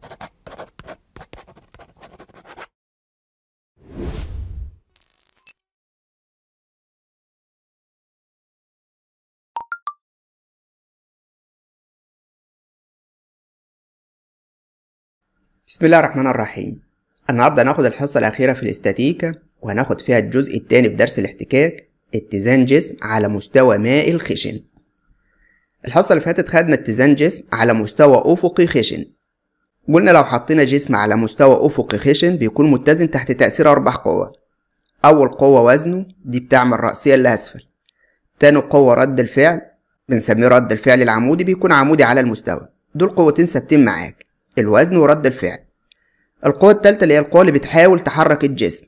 بسم الله الرحمن الرحيم النهارده هناخد الحصه الاخيره في الاستاتيكا وهناخد فيها الجزء الثاني في درس الاحتكاك اتزان جسم على مستوى مائل خشن الحصه اللي فاتت خدنا اتزان جسم على مستوى افقي خشن قلنا لو حطينا جسم على مستوى أفقي خشن بيكون متزن تحت تأثير أربع قوى أول قوة وزنه دي بتعمل رأسية لأسفل تاني قوة رد الفعل بنسميه رد الفعل العمودي بيكون عمودي على المستوى دول قوتين ثابتين معاك الوزن ورد الفعل القوة التالتة اللي هي القوة اللي بتحاول تحرك الجسم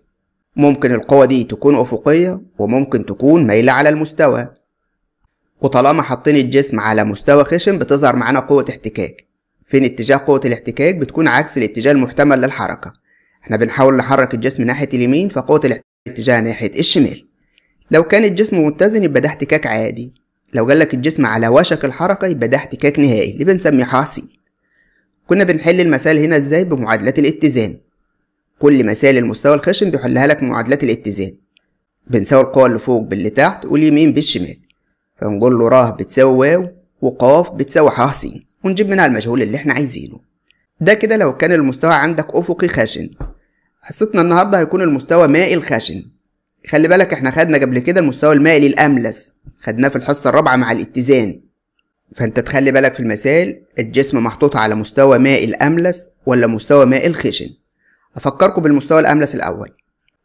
ممكن القوة دي تكون أفقية وممكن تكون مايلة على المستوى وطالما حاطين الجسم على مستوى خشن بتظهر معانا قوة احتكاك فين اتجاه قوة الاحتكاك بتكون عكس الاتجاه المحتمل للحركة احنا بنحاول نحرك الجسم ناحية اليمين فقوة الاتجاه ناحية الشمال لو كان الجسم متزن يبقى ده احتكاك عادي لو جالك الجسم على وشك الحركة يبقى ده احتكاك نهائي اللي بنسميه حاسي كنا بنحل المسائل هنا ازاي بمعادلات الاتزان كل مسائل المستوى الخشن بيحلها لك معادلات الاتزان بنساوي القوى اللي فوق باللي تحت واليمين بالشمال فنقول له راه بتساوي واو وقاف بتساوي حاسين ونجيب منها المجهول اللي احنا عايزينه ده كده لو كان المستوى عندك أفقي خشن حصتنا النهاردة هيكون المستوى مائي الخشن خلي بالك احنا خدنا قبل كده المستوى المائي الأملس خدناه في الحصة الرابعة مع الاتزان فانت تخلي بالك في المسائل الجسم محطوط على مستوى مائي الاملس ولا مستوى مائي الخشن أفكركم بالمستوى الأملس الأول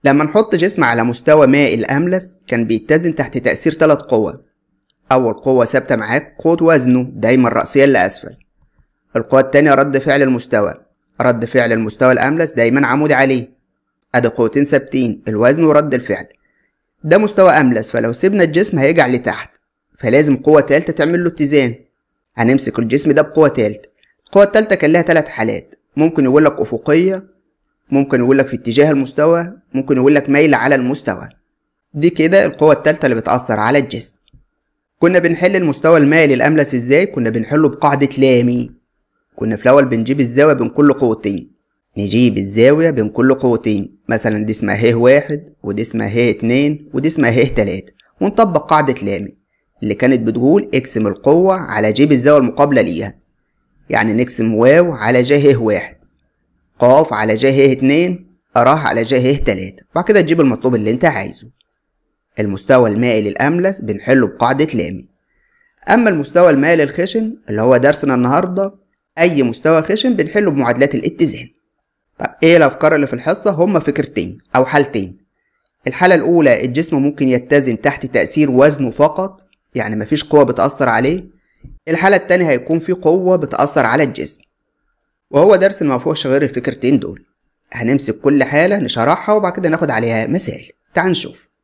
لما نحط جسم على مستوى مائي الاملس كان بيتزن تحت تأثير ثلاث قوى أول قوة ثابتة معاك قوة وزنه دايما رأسيا لأسفل القوة التانية رد فعل المستوى رد فعل المستوى الأملس دايما عمود عليه أدي قوتين ثابتين الوزن ورد الفعل ده مستوى أملس فلو سيبنا الجسم هيجع لتحت فلازم قوة تالتة تعمل له اتزان هنمسك الجسم ده بقوة تالتة القوة التالتة كان لها تلات حالات ممكن يقولك أفقية ممكن يقولك في اتجاه المستوى ممكن يقولك مايلة على المستوى دي كده القوة التالتة اللي بتأثر على الجسم كنا بنحل المستوى المائي للأملس ازاي كنا بنحله بقاعدة لامي كنا في الأول بنجيب الزاوية بين كل قوتين نجيب الزاوية بين كل قوتين مثلا دي اسمها ه واحد ودي اسمها ه اتنين ودي اسمها ه تلاتة ونطبق قاعدة لامي اللي كانت بتقول اقسم القوة على جيب الزاوية المقابلة ليها يعني نقسم واو على ج ه واحد قاف على ج ه اتنين أراه على ج ه تلاتة وبعد كده تجيب المطلوب اللي انت عايزه المستوى المائل الأملس بنحله بقاعدة لامي أما المستوى المائل الخشن اللي هو درسنا النهاردة أي مستوى خشن بنحله بمعادلات الاتزان طب إيه الأفكار اللي في الحصة هما فكرتين أو حالتين الحالة الأولى الجسم ممكن يتزن تحت تأثير وزنه فقط يعني مفيش قوة بتأثر عليه الحالة التانية هيكون في قوة بتأثر على الجسم وهو درس ما فيهوش غير الفكرتين دول هنمسك كل حالة نشرحها وبعد كده ناخد عليها مثال تعال نشوف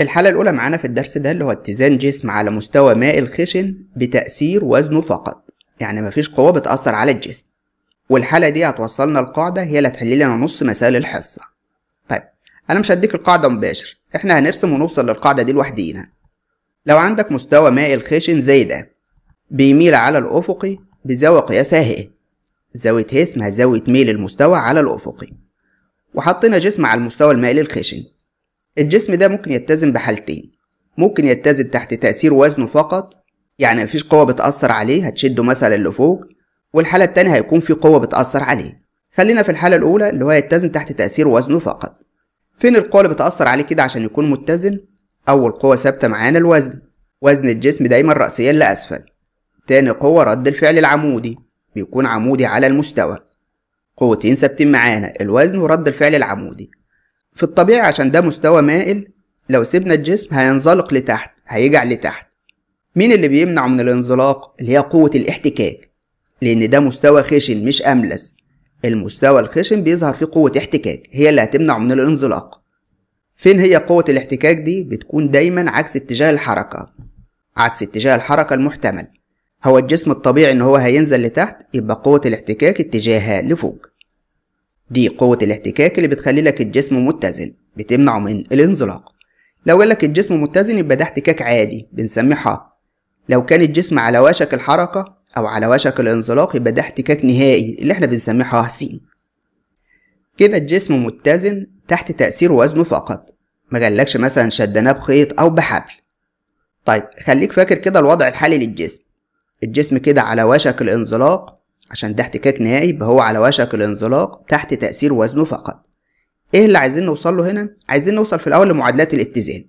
الحالة الأولى معانا في الدرس ده اللي هو اتزان جسم على مستوى ماء الخشن بتأثير وزنه فقط يعني مفيش قوة بتأثر على الجسم والحالة دي هتوصلنا القاعدة هي اللي هتحل لنا نص مسائل الحصة طيب أنا مش هديك القاعدة مباشر احنا هنرسم ونوصل للقاعدة دي لوحدينا لو عندك مستوى ماء الخشن زي ده بيميل على الأفقي بزاوية قياسها هي زاوية هي اسمها زاوية ميل المستوى على الأفقي وحطينا جسم على المستوى المائل الخشن الجسم ده ممكن يتزن بحالتين ممكن يتزن تحت تأثير وزنه فقط يعني مفيش قوة بتأثر عليه هتشده مثلا لفوق والحالة التانية هيكون في قوة بتأثر عليه خلينا في الحالة الأولى اللي هو يتزن تحت تأثير وزنه فقط فين القوة اللي بتأثر عليه كده عشان يكون متزن؟ أول قوة ثابتة معانا الوزن وزن الجسم دايما رأسيا لأسفل تاني قوة رد الفعل العمودي بيكون عمودي على المستوى قوتين ثابتين معانا الوزن ورد الفعل العمودي في الطبيعي عشان ده مستوى مائل لو سيبنا الجسم هينزلق لتحت هيجع لتحت مين اللي بيمنع من الانزلاق اللي هي قوة الاحتكاك لأن ده مستوى خشن مش أملس المستوى الخشن بيظهر فيه قوة احتكاك هي اللي هتمنع من الانزلاق فين هي قوة الاحتكاك دي بتكون دايما عكس اتجاه الحركة عكس اتجاه الحركة المحتمل هو الجسم الطبيعي ان هو هينزل لتحت يبقى قوة الاحتكاك اتجاهها لفوق دي قوة الاحتكاك اللي بتخلي لك الجسم متزن بتمنعه من الانزلاق لو جالك الجسم متزن يبقى ده احتكاك عادي بنسميه حاد لو كان الجسم على وشك الحركة أو على وشك الانزلاق يبقى ده احتكاك نهائي اللي احنا بنسميه حاه سين كده الجسم متزن تحت تأثير وزنه فقط جالكش مثلا شدناه بخيط أو بحبل طيب خليك فاكر كده الوضع الحالي للجسم الجسم كده على وشك الانزلاق عشان ده احتكاك نهائي يبقى هو على وشك الانزلاق تحت تأثير وزنه فقط ايه اللي عايزين نوصل له هنا عايزين نوصل في الاول لمعادلات الاتزان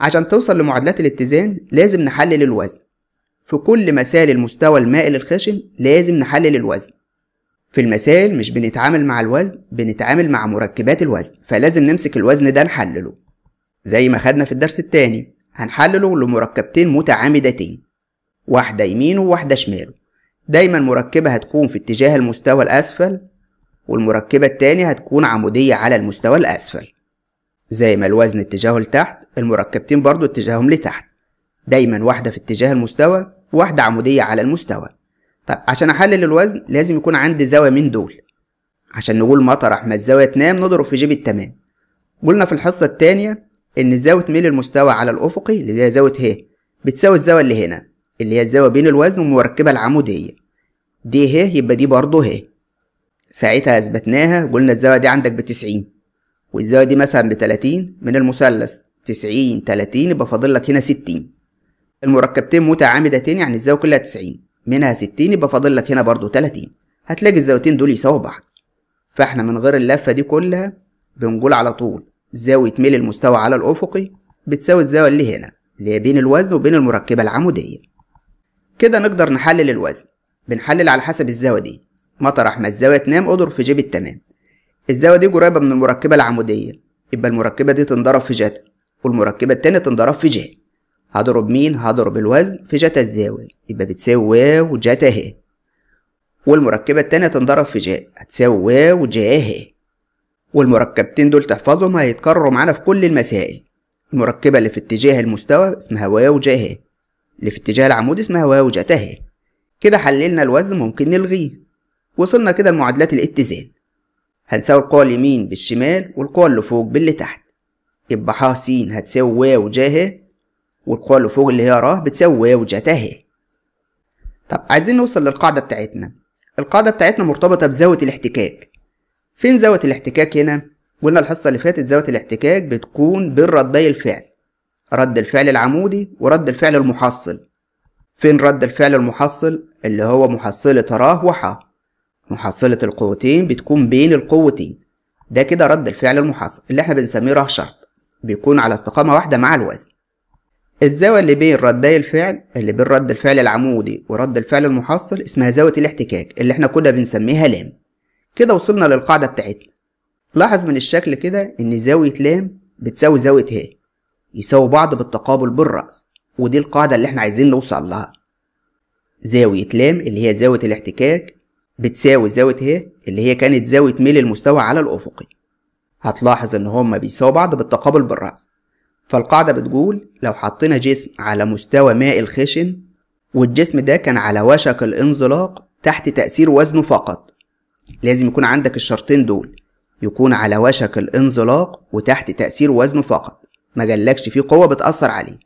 عشان توصل لمعادلات الاتزان لازم نحلل الوزن في كل مسائل المستوى المائل الخشن لازم نحلل الوزن في المسائل مش بنتعامل مع الوزن بنتعامل مع مركبات الوزن فلازم نمسك الوزن ده نحلله زي ما خدنا في الدرس التاني هنحلله لمركبتين متعامدتين واحدة يمينه وواحدة شماله دايما مركبة هتكون في اتجاه المستوى الأسفل والمركبة التانية هتكون عمودية على المستوى الأسفل زي ما الوزن اتجاهه لتحت المركبتين برضو اتجاههم لتحت دايما واحدة في اتجاه المستوى واحدة عمودية على المستوى طب عشان أحلل الوزن لازم يكون عندي زاوية من دول عشان نقول مطرح ما الزاوية تنام نضرب في جيب التمام قلنا في الحصة التانية إن زاوية ميل المستوى على الأفقي اللي هي زاوية ه بتساوي الزاوية اللي هنا اللي هي الزاوية بين الوزن والمركبة العمودية دي ه يبقى دي برضه ه ساعتها اثبتناها قلنا الزاويه دي عندك بتسعين والزاويه دي مثلا بتلاتين من المثلث تسعين تلاتين يبقى فاضل لك هنا ستين المركبتين متعامدتين يعني الزاويه كلها تسعين منها ستين يبقى فاضل لك هنا برضه تلاتين هتلاقي الزاويتين دول يساووا بعض فاحنا من غير اللفه دي كلها بنقول على طول زاويه ميل المستوى على الافقي بتساوي الزاويه اللي هنا اللي هي بين الوزن وبين المركبه العموديه كده نقدر نحلل الوزن بنحلل على حسب الزاوية دي مطرح ما الزاوية تنام اضرب في جيب التمام الزاوية دي قريبة من المركبة العمودية يبقى المركبة دي تنضرب في جتا والمركبة التانية تنضرب في جتا هضرب مين هضرب الوزن في جتا الزاوية يبقى بتساوي واو جتا ه والمركبة التانية تنضرب في جا هتساوي واو جا ه والمركبتين دول تحفظهم هيتكرروا معانا في كل المسائل المركبة اللي في اتجاه المستوى اسمها واو جا ه اللي في اتجاه العمود اسمها واو جتا ه كده حللنا الوزن ممكن نلغيه وصلنا كده لمعادلات الاتزان هنساوي القوى اليمين بالشمال والقوى اللي فوق باللي تحت يبقى ح س هتساوي واو ج ه والقوى اللي فوق اللي هي ر بتساوي واو جا ت ه طب عايزين نوصل للقاعدة بتاعتنا القاعدة بتاعتنا مرتبطة بزاوية الاحتكاك فين زاوية الاحتكاك هنا؟ قلنا الحصة اللي فاتت زاوية الاحتكاك بتكون بين ردي الفعل رد الفعل العمودي ورد الفعل المحصل فين رد الفعل المحصل اللي هو محصلة راه وحا محصلة القوتين بتكون بين القوتين ده كده رد الفعل المحصل اللي احنا بنسميه راه شرط بيكون على استقامة واحدة مع الوزن الزاوية اللي بين ردي الفعل اللي بين رد الفعل العمودي ورد الفعل المحصل اسمها زاوية الاحتكاك اللي احنا كنا بنسميها لام كده وصلنا للقاعدة بتاعتنا لاحظ من الشكل كده ان زاوية لام بتساوي زاوية ه يساوي بعض بالتقابل بالرأس ودي القاعدة اللي احنا عايزين نوصل لها زاوية لام اللي هي زاوية الاحتكاك بتساوي زاوية ه اللي هي كانت زاوية ميل المستوى على الأفقي هتلاحظ إن هما بيساووا بعض بالتقابل بالرأس فالقاعدة بتقول لو حطينا جسم على مستوى ماء الخشن والجسم ده كان على وشك الانزلاق تحت تأثير وزنه فقط لازم يكون عندك الشرطين دول يكون على وشك الانزلاق وتحت تأثير وزنه فقط ما جالكش فيه قوة بتأثر عليه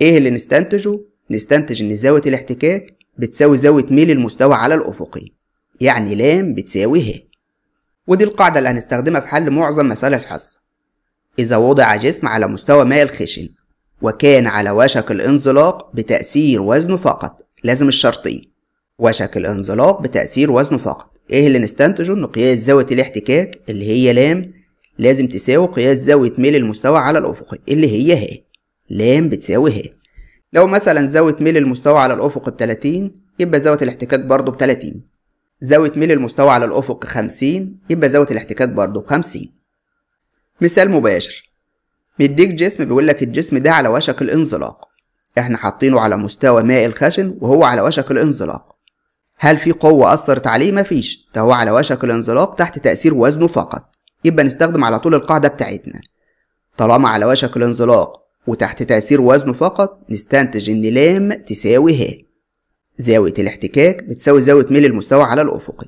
ايه اللي نستنتجه؟ نستنتج ان زاوية الاحتكاك بتساوي زاوية ميل المستوى على الأفقي يعني لام بتساوي ه ودي القاعدة اللي هنستخدمها في حل معظم مسائل الحصة إذا وضع جسم على مستوى ماء الخشن وكان على وشك الانزلاق بتأثير وزنه فقط لازم الشرطين وشك الانزلاق بتأثير وزنه فقط إيه اللي نستنتجه إن قياس زاوية الاحتكاك اللي هي لام لازم تساوي قياس زاوية ميل المستوى على الأفقي اللي هي ه لام بتساوي ه لو مثلا زاوية ميل المستوى على الأفق ب 30 يبقى زاوية الاحتكاك برضه ب 30 زاوية ميل المستوى على الأفق 50 يبقى زاوية الاحتكاك برضه ب 50 مثال مباشر مديك جسم بيقول لك الجسم ده على وشك الانزلاق احنا حاطينه على مستوى ماء الخشن وهو على وشك الانزلاق هل في قوة أثرت عليه؟ مفيش ده هو على وشك الانزلاق تحت تأثير وزنه فقط يبقى نستخدم على طول القاعدة بتاعتنا طالما على وشك الانزلاق وتحت تأثير وزنه فقط نستنتج إن لام تساوي ه زاوية الاحتكاك بتساوي زاوية ميل المستوى على الأفقي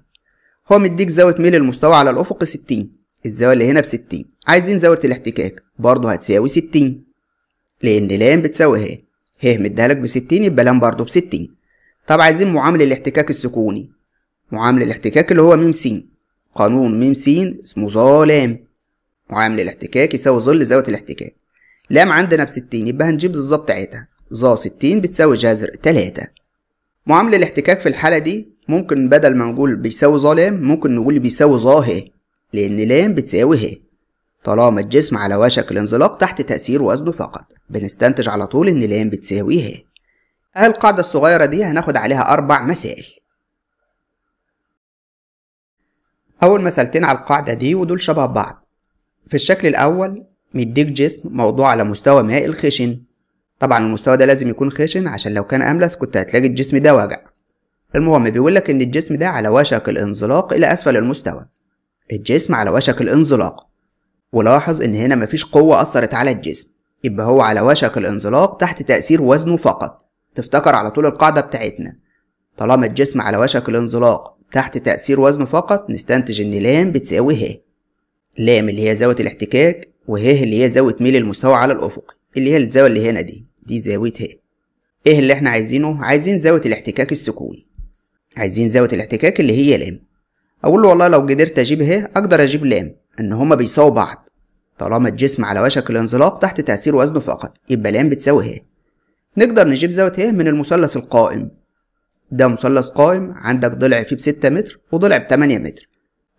هو مديك زاوية ميل المستوى على الأفق ستين الزاوية اللي هنا بستين عايزين زاوية الاحتكاك برضه هتساوي ستين لأن لام بتساوي ه ه مديهالك بستين يبقى لام برضه بستين طب عايزين معامل الاحتكاك السكوني معامل الاحتكاك اللي هو م س قانون م س اسمه ظلام معامل الاحتكاك يساوي ظل زاوية الاحتكاك لام عندنا بستين يبقى هنجيب الظا بتاعتها ظا ستين بتساوي جذر تلاتة معامل الاحتكاك في الحالة دي ممكن بدل ما نقول بيساوي ظا لام ممكن نقول بيساوي ظا ه لأن لام بتساوي ه طالما الجسم على وشك الانزلاق تحت تأثير وزنه فقط بنستنتج على طول إن لام بتساوي ه القاعدة الصغيرة دي هناخد عليها أربع مسائل أول مسألتين على القاعدة دي ودول شبه بعض في الشكل الأول مديك جسم موضوع على مستوى ماء الخشن طبعا المستوى ده لازم يكون خشن عشان لو كان أملس كنت هتلاقي الجسم ده وجع المهم بيقول لك إن الجسم ده على وشك الانزلاق إلى أسفل المستوى الجسم على وشك الانزلاق ولاحظ إن هنا مفيش قوة أثرت على الجسم يبقى هو على وشك الانزلاق تحت تأثير وزنه فقط تفتكر على طول القاعدة بتاعتنا طالما الجسم على وشك الانزلاق تحت تأثير وزنه فقط نستنتج إن لام بتساوي ه لام اللي هي زاوية الاحتكاك وهيه اللي هي زاوية ميل المستوى على الأفقي اللي هي الزاوية اللي هنا دي دي زاوية ه ايه اللي احنا عايزينه عايزين زاوية الاحتكاك السكوي عايزين زاوية الاحتكاك اللي هي لام اقول له والله لو قدرت اجيب ه اقدر اجيب لام ان هما بيساووا بعض طالما الجسم على وشك الانزلاق تحت تأثير وزنه فقط يبقى لام بتساوي ه نقدر نجيب زاوية ه من المثلث القائم ده مثلث قائم عندك ضلع فيه بستة متر وضلع بتمانية متر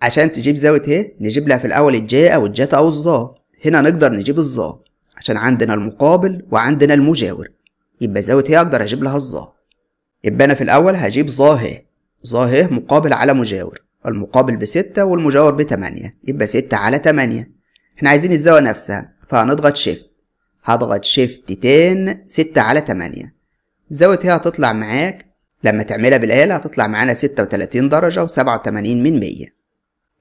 عشان تجيب زاوية ه نجيب لها في الأول الجي أو الجتا أو الظا هنا نقدر نجيب الظا عشان عندنا المقابل وعندنا المجاور يبقى زاوية هي أقدر أجيب لها الظا يبقى أنا في الأول هجيب ظا ه ظا ه مقابل على مجاور المقابل بستة والمجاور بتمانية يبقى ستة على تمانية احنا عايزين الزاوية نفسها فهنضغط شيفت هضغط شيفت تين ستة على تمانية زاوية هي هتطلع معاك لما تعملها بالآلة هتطلع معانا ستة وتلاتين درجة وسبعة وتمانين من مية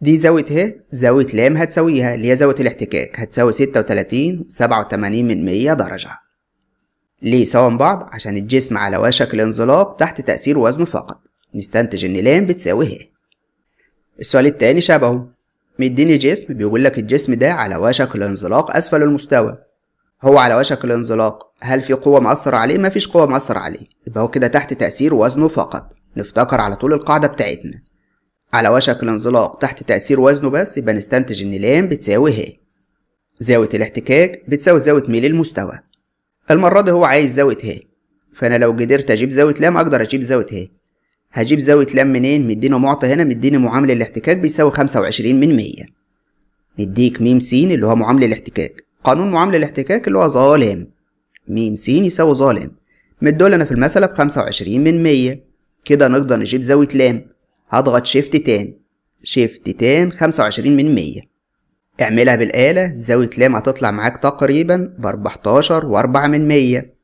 دي زاوية ه زاوية لام هتساويها اللي هي زاوية الاحتكاك هتساوي ستة وتلاتين 87 وتمانين من مية درجة ليه سوا بعض عشان الجسم على وشك الانزلاق تحت تأثير وزنه فقط نستنتج إن لام بتساوي ه السؤال التاني شبهه مديني جسم بيقول لك الجسم ده على وشك الانزلاق أسفل المستوى هو على وشك الانزلاق هل في قوة مأثرة عليه؟ مفيش قوة مأثرة عليه يبقى هو كده تحت تأثير وزنه فقط نفتكر على طول القاعدة بتاعتنا على وشك الانزلاق تحت تأثير وزنه بس يبقى نستنتج إن لام بتساوي ه زاوية الاحتكاك بتساوي زاوية ميل المستوى المرة دي هو عايز زاوية ه فأنا لو قدرت أجيب زاوية لام أقدر أجيب زاوية ه هجيب زاوية لام منين مدينا معطى هنا مديني معامل الاحتكاك بيساوي خمسة وعشرين من مية نديك ميم س اللي هو معامل الاحتكاك قانون معامل الاحتكاك اللي هو ظالم ميم س يساوي ظالم مدولنا في المثلة بخمسة وعشرين من مية كده نقدر نجيب زاوية لام هضغط شيفت تاني شيفت تان خمسة وعشرين من مية اعملها بالآلة زاوية لام هتطلع معاك تقريبا بأربعتاشر وأربعة من مية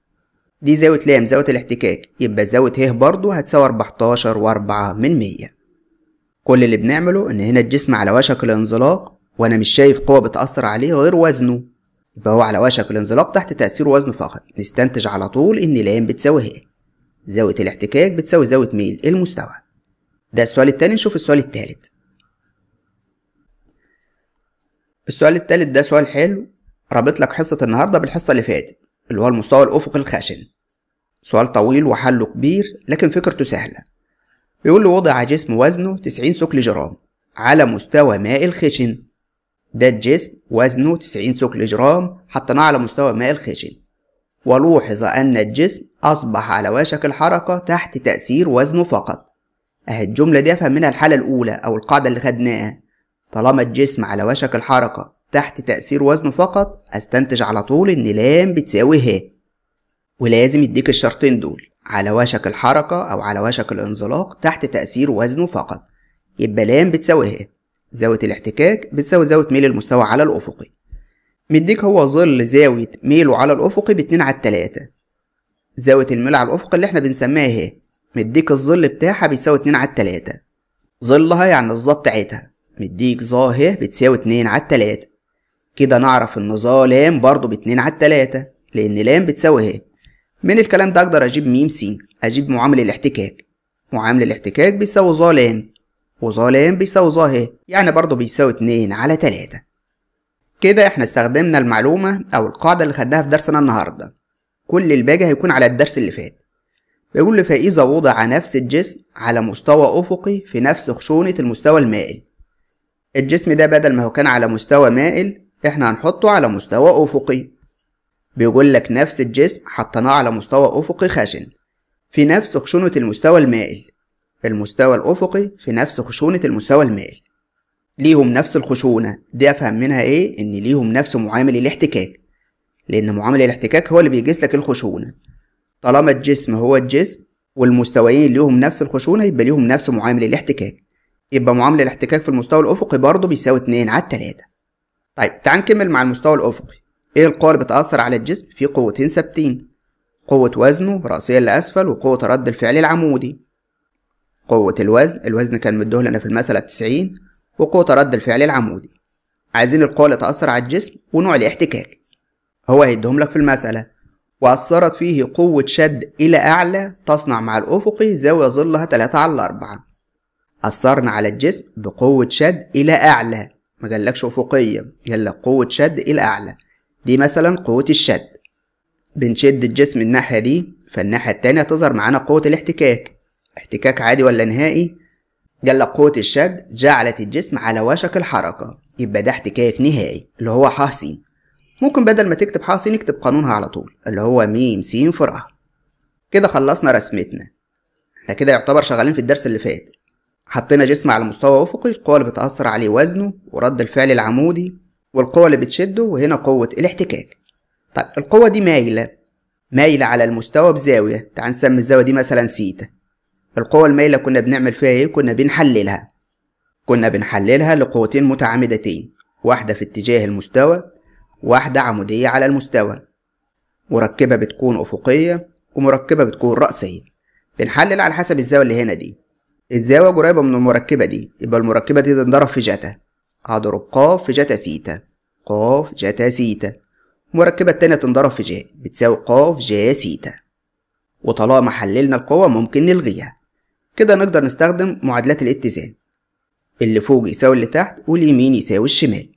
دي زاوية لام زاوية الاحتكاك يبقى زاوية ه برضو هتساوي أربعتاشر وأربعة من مية كل اللي بنعمله إن هنا الجسم على وشك الانزلاق وأنا مش شايف قوة بتأثر عليه غير وزنه يبقى هو على وشك الانزلاق تحت تأثير وزنه فقط نستنتج على طول إن لام بتساوي ه زاوية الاحتكاك بتساوي زاوية ميل المستوى ده السؤال التاني نشوف السؤال التالت السؤال التالت ده سؤال حلو رابط لك حصة النهاردة بالحصة اللي فاتت اللي هو المستوى الأفقي الخشن سؤال طويل وحله كبير لكن فكرته سهلة بيقول له وضع جسم وزنه 90 سكل جرام على مستوى ماء الخشن ده الجسم وزنه 90 سكل جرام حطيناه على مستوى ماء الخشن ولوحظ أن الجسم أصبح على وشك الحركة تحت تأثير وزنه فقط اهي الجملة دي أفهم منها الحالة الأولى أو القاعدة اللي خدناها طالما الجسم على وشك الحركة تحت تأثير وزنه فقط أستنتج على طول إن لام بتساوي ه ولازم يديك الشرطين دول على وشك الحركة أو على وشك الانزلاق تحت تأثير وزنه فقط يبقى لام بتساوي ه زاوية الاحتكاك بتساوي زاوية ميل المستوى على الأفقي مديك هو ظل زاوية ميله على الأفقي باتنين على التلاتة زاوية الميل على الأفقي اللي احنا بنسميها ه مديك الظل بتاعها بيساوي اتنين على التلاتة ظلها يعني الظا بتاعتها مديك ظا ه بتساوي اتنين على التلاتة كده نعرف ان ظا لام برضه باتنين على التلاتة لأن لام بتساوي ه من الكلام ده أقدر أجيب ميم س أجيب معامل الاحتكاك معامل الاحتكاك بيساوي ظا لام وظا لام بيساوي ظا ه يعني برضه بيساوي اتنين على تلاتة كده احنا استخدمنا المعلومة أو القاعدة اللي خدناها في درسنا النهاردة كل الباقي هيكون على الدرس اللي فات بيقول فإذا وضع نفس الجسم على مستوى أفقي في نفس خشونة المستوى المائل الجسم ده بدل ما هو كان على مستوى مائل احنا هنحطه على مستوى أفقي بيقول لك نفس الجسم حطيناه على مستوى أفقي خشن في نفس خشونة المستوى المائل المستوى الأفقي في نفس خشونة المستوى المائل ليهم نفس الخشونة دي أفهم منها إيه إن ليهم نفس معامل الاحتكاك لأن معامل الاحتكاك هو اللي بيقيس لك الخشونة طالما الجسم هو الجسم والمستويين ليهم نفس الخشونة يبقى ليهم نفس معامل الاحتكاك يبقى معامل الاحتكاك في المستوى الأفقي برضه بيساوي 2 على 3 طيب تعال نكمل مع المستوى الأفقي ايه القوى اللي بتأثر على الجسم في قوتين ثابتين قوة وزنه رأسيا لأسفل وقوة رد الفعل العمودي قوة الوزن الوزن كان مديه لنا في المسألة 90 وقوة رد الفعل العمودي عايزين القوة اللي تأثر على الجسم ونوع الاحتكاك هو هيديهم لك في المسألة وأثرت فيه قوة شد إلى أعلى تصنع مع الأفقي زاوية ظلها 3 على 4 أثرنا على الجسم بقوة شد إلى أعلى ما جالكش أفقية قالك قوة شد إلى أعلى دي مثلا قوة الشد بنشد الجسم الناحية دي فالناحية التانية تظهر معانا قوة الاحتكاك احتكاك عادي ولا نهائي قالك قوة الشد جعلت الجسم على وشك الحركة يبقى ده احتكاك نهائي اللي هو حاسي ممكن بدل ما تكتب حاء س نكتب قانونها على طول اللي هو م س فرع كده خلصنا رسمتنا احنا كده يعتبر شغالين في الدرس اللي فات حطينا جسم على مستوى افقي القوى اللي بتأثر عليه وزنه ورد الفعل العمودي والقوة اللي بتشده وهنا قوة الاحتكاك طيب القوة دي مايلة مايلة على المستوى بزاوية تعال نسمي الزاوية دي مثلا سيتا القوة المايلة كنا بنعمل فيها ايه كنا بنحللها كنا بنحللها لقوتين متعامدتين واحدة في اتجاه المستوى واحدة عمودية على المستوى مركبة بتكون أفقية ومركبة بتكون رأسية بنحلل على حسب الزاوية اللي هنا دي الزاوية قريبة من المركبة دي يبقى المركبة دي تنضرب في جتا هضرب ق في جتا سيتا ق في جتا سيتا المركبة التانية تنضرب في ج بتساوي ق في ج سيتا وطالما حللنا القوة ممكن نلغيها كده نقدر نستخدم معادلات الاتزان اللي فوق يساوي اللي تحت واليمين يساوي الشمال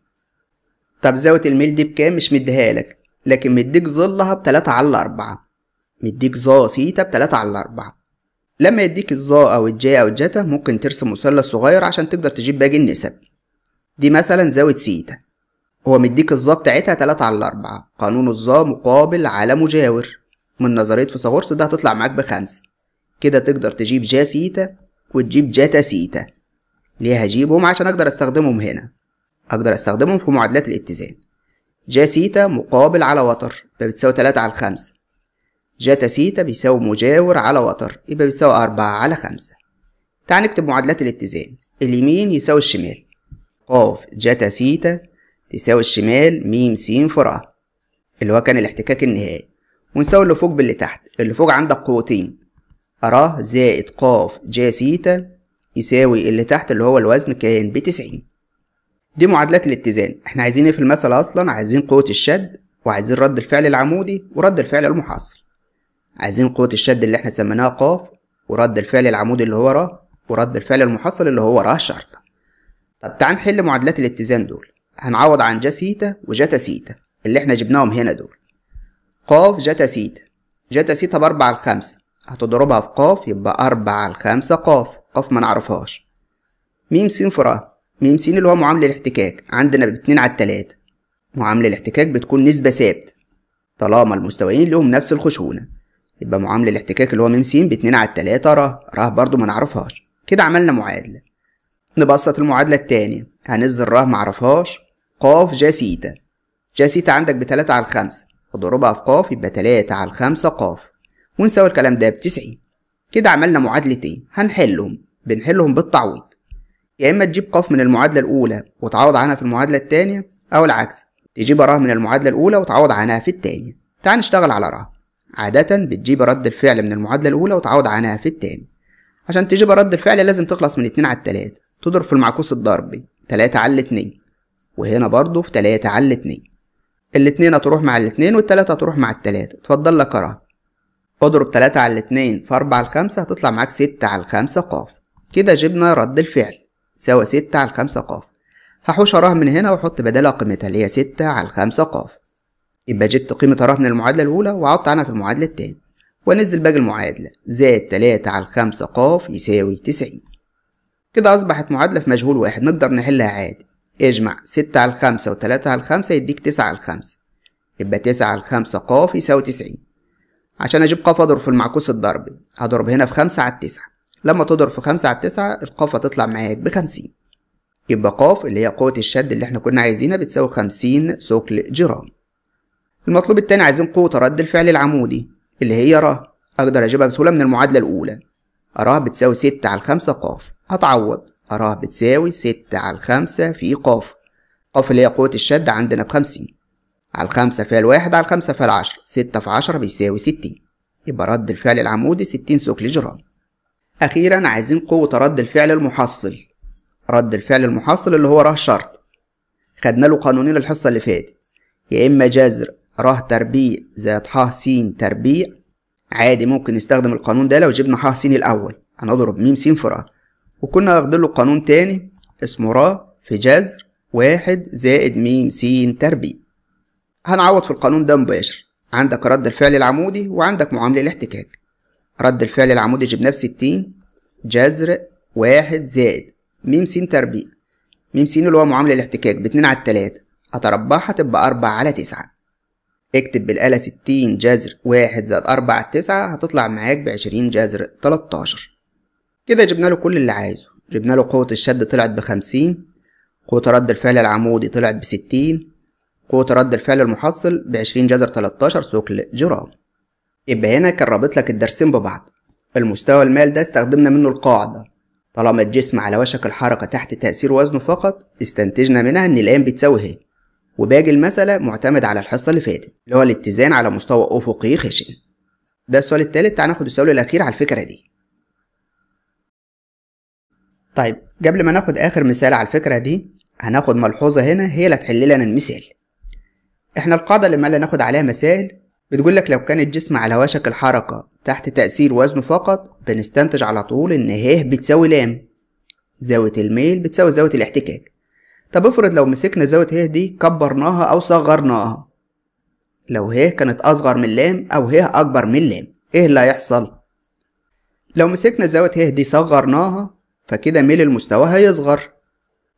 طب زاوية الميل دي بكام مش مديها لك لكن مديك ظلها بتلاتة على أربعة مديك ظا سيتا بتلاتة على أربعة لما يديك الظا أو الجي أو الجتا ممكن ترسم مثلث صغير عشان تقدر تجيب باقي النسب دي مثلا زاوية سيتا هو مديك الظا بتاعتها تلاتة على أربعة قانون الظا مقابل على مجاور من نظرية فيثاغورس ده هتطلع معاك بخمسة كده تقدر تجيب جا سيتا وتجيب جتا سيتا ليه هجيبهم عشان أقدر أستخدمهم هنا أقدر أستخدمهم في معادلات الاتزان جا سيتا مقابل على وتر يبقى بتساوي تلاتة على خمسة جتا سيتا بيساوي مجاور على وتر يبقى بتساوي أربعة على خمسة تعال نكتب معادلات الاتزان اليمين يساوي الشمال ق جتا سيتا تساوي الشمال م س فرع اللي هو كان الاحتكاك النهائي ونساوي اللي فوق باللي تحت اللي فوق عندك قوتين أراه زائد ق جا سيتا يساوي اللي تحت اللي هو الوزن كان بتسعين دي معادلات الاتزان احنا عايزين ايه في المثل اصلا عايزين قوة الشد وعايزين رد الفعل العمودي ورد الفعل المحصل عايزين قوة الشد اللي احنا سميناها قاف ورد الفعل العمودي اللي هو ر ورد الفعل المحصل اللي هو ر شرطة طب تعال نحل معادلات الاتزان دول هنعوض عن جاسيتا وجتا سيتا اللي احنا جبناهم هنا دول قاف جتا سيتا جتا سيتا بأربعة لخمسة هتضربها في قاف يبقى أربعة لخمسة قاف قاف ما نعرفهاش ميم سين في م س اللي هو معامل الاحتكاك عندنا باتنين على التلاتة معامل الاحتكاك بتكون نسبة ثابتة طالما المستويين لهم نفس الخشونة يبقى معامل الاحتكاك اللي هو م س باتنين على التلاتة راه راه برضو ما نعرفهاش كده عملنا معادلة نبسط المعادلة التانية هننزل ما معرفهاش ق ج س ج س عندك بتلاتة على الخمسة اضربها في ق يبقى تلاتة على الخمسة ق ونساوي الكلام ده بتسعين كده عملنا معادلتين هنحلهم بنحلهم بالتعويض يا إما تجيب قاف من المعادلة الأولى وتعوض عنها في المعادلة التانية أو العكس تجيب ر من المعادلة الأولى وتعوض عنها في التانية تعال نشتغل على راه عادة بتجيب رد الفعل من المعادلة الأولى وتعوض عنها في الثانيه عشان تجيب رد الفعل لازم تخلص من اتنين على التلاتة تضرب في المعكوس الضربي تلاتة على 2 وهنا برضه في تلاتة على 2 الاتنين هتروح مع الاتنين والتلاتة هتروح مع التلاتة اتفضل لك ر اضرب تلاتة على الاتنين في أربعة على خمسة هتطلع معاك ستة على خمسة قاف كده جبنا رد الفعل تساوي ستة على خمسة قاف هحوش أراها من هنا وأحط بدالها قيمتها اللي هي ستة على خمسة قاف يبقى جبت قيمة أراها من المعادلة الأولى وعدت عنها في المعادلة التانية وأنزل باقي المعادلة زائد تلاتة على خمسة قاف يساوي تسعين كده أصبحت معادلة في مجهول واحد نقدر نحلها عادي اجمع ستة على خمسة وتلاتة على خمسة يديك تسعة على خمسة يبقى تسعة على خمسة قاف يساوي تسعين عشان أجيب قاف أضرب في المعكوس الضربي هضرب هنا في خمسة على تسعة لما تضرب في خمسة على تسعة القاف هتطلع معاك بخمسين يبقى قاف اللي هي قوة الشد اللي احنا كنا عايزينها بتساوي خمسين ثقل جرام المطلوب التاني عايزين قوة رد الفعل العمودي اللي هي ر أقدر أجيبها بسهولة من المعادلة الأولى ر بتساوي ستة على خمسة قاف هتعوض ر بتساوي ستة على خمسة في قاف قاف اللي هي قوة الشد عندنا بخمسين على الخمسة فيها الواحد على الخمسة فيها العشرة ستة في عشرة بيساوي ستين يبقى رد الفعل العمودي ستين ثقل جرام أخيرا عايزين قوة رد الفعل المحصل رد الفعل المحصل اللي هو ره شرط خدنا له قانونين الحصة اللي فاتت يا إما جذر ره تربيع زائد ح س تربيع عادي ممكن نستخدم القانون ده لو جبنا ح س الأول هنضرب م س في ر وكنا واخدين له قانون تاني اسمه ر في جذر واحد زائد م س تربيع هنعوض في القانون ده مباشر عندك رد الفعل العمودي وعندك معاملة الاحتكاك رد الفعل العمودي جبناه بستين جذر واحد زائد م س تربيع م س اللي هو معامل الاحتكاك باتنين على التلاتة هتربعها تبقى أربعة على تسعة اكتب بالآلة ستين جذر واحد زائد أربعة على تسعة هتطلع معاك بعشرين جذر تلتاشر كده جبنا له كل اللي عايزه جبنا له قوة الشد طلعت بخمسين قوة رد الفعل العمودي طلعت بستين قوة رد الفعل المحصل بعشرين جذر تلتاشر سكل جرام يبقى هنا كان رابط لك الدرسين ببعض المستوى المال ده استخدمنا منه القاعدة طالما الجسم على وشك الحركة تحت تأثير وزنه فقط استنتجنا منها إن الأيام بتساوي هي وباقي المسألة معتمد على الحصة اللي فاتت اللي هو الاتزان على مستوى أفقي خشن ده السؤال التالت تعال ناخد السؤال الأخير على الفكرة دي طيب قبل ما ناخد آخر مثال على الفكرة دي هناخد ملحوظة هنا هي اللي هتحل لنا المثال احنا القاعدة اللي ما ناخد عليها مسائل بتقول لك لو كان الجسم على وشك الحركة تحت تأثير وزنه فقط بنستنتج على طول إن ه بتساوي لام زاوية الميل بتساوي زاوية الاحتكاك طب افرض لو مسكنا زاوية ه دي كبرناها أو صغرناها لو ه كانت أصغر من لام أو ه أكبر من لام إيه اللي هيحصل؟ لو مسكنا زاوية ه دي صغرناها فكده ميل المستوى هيصغر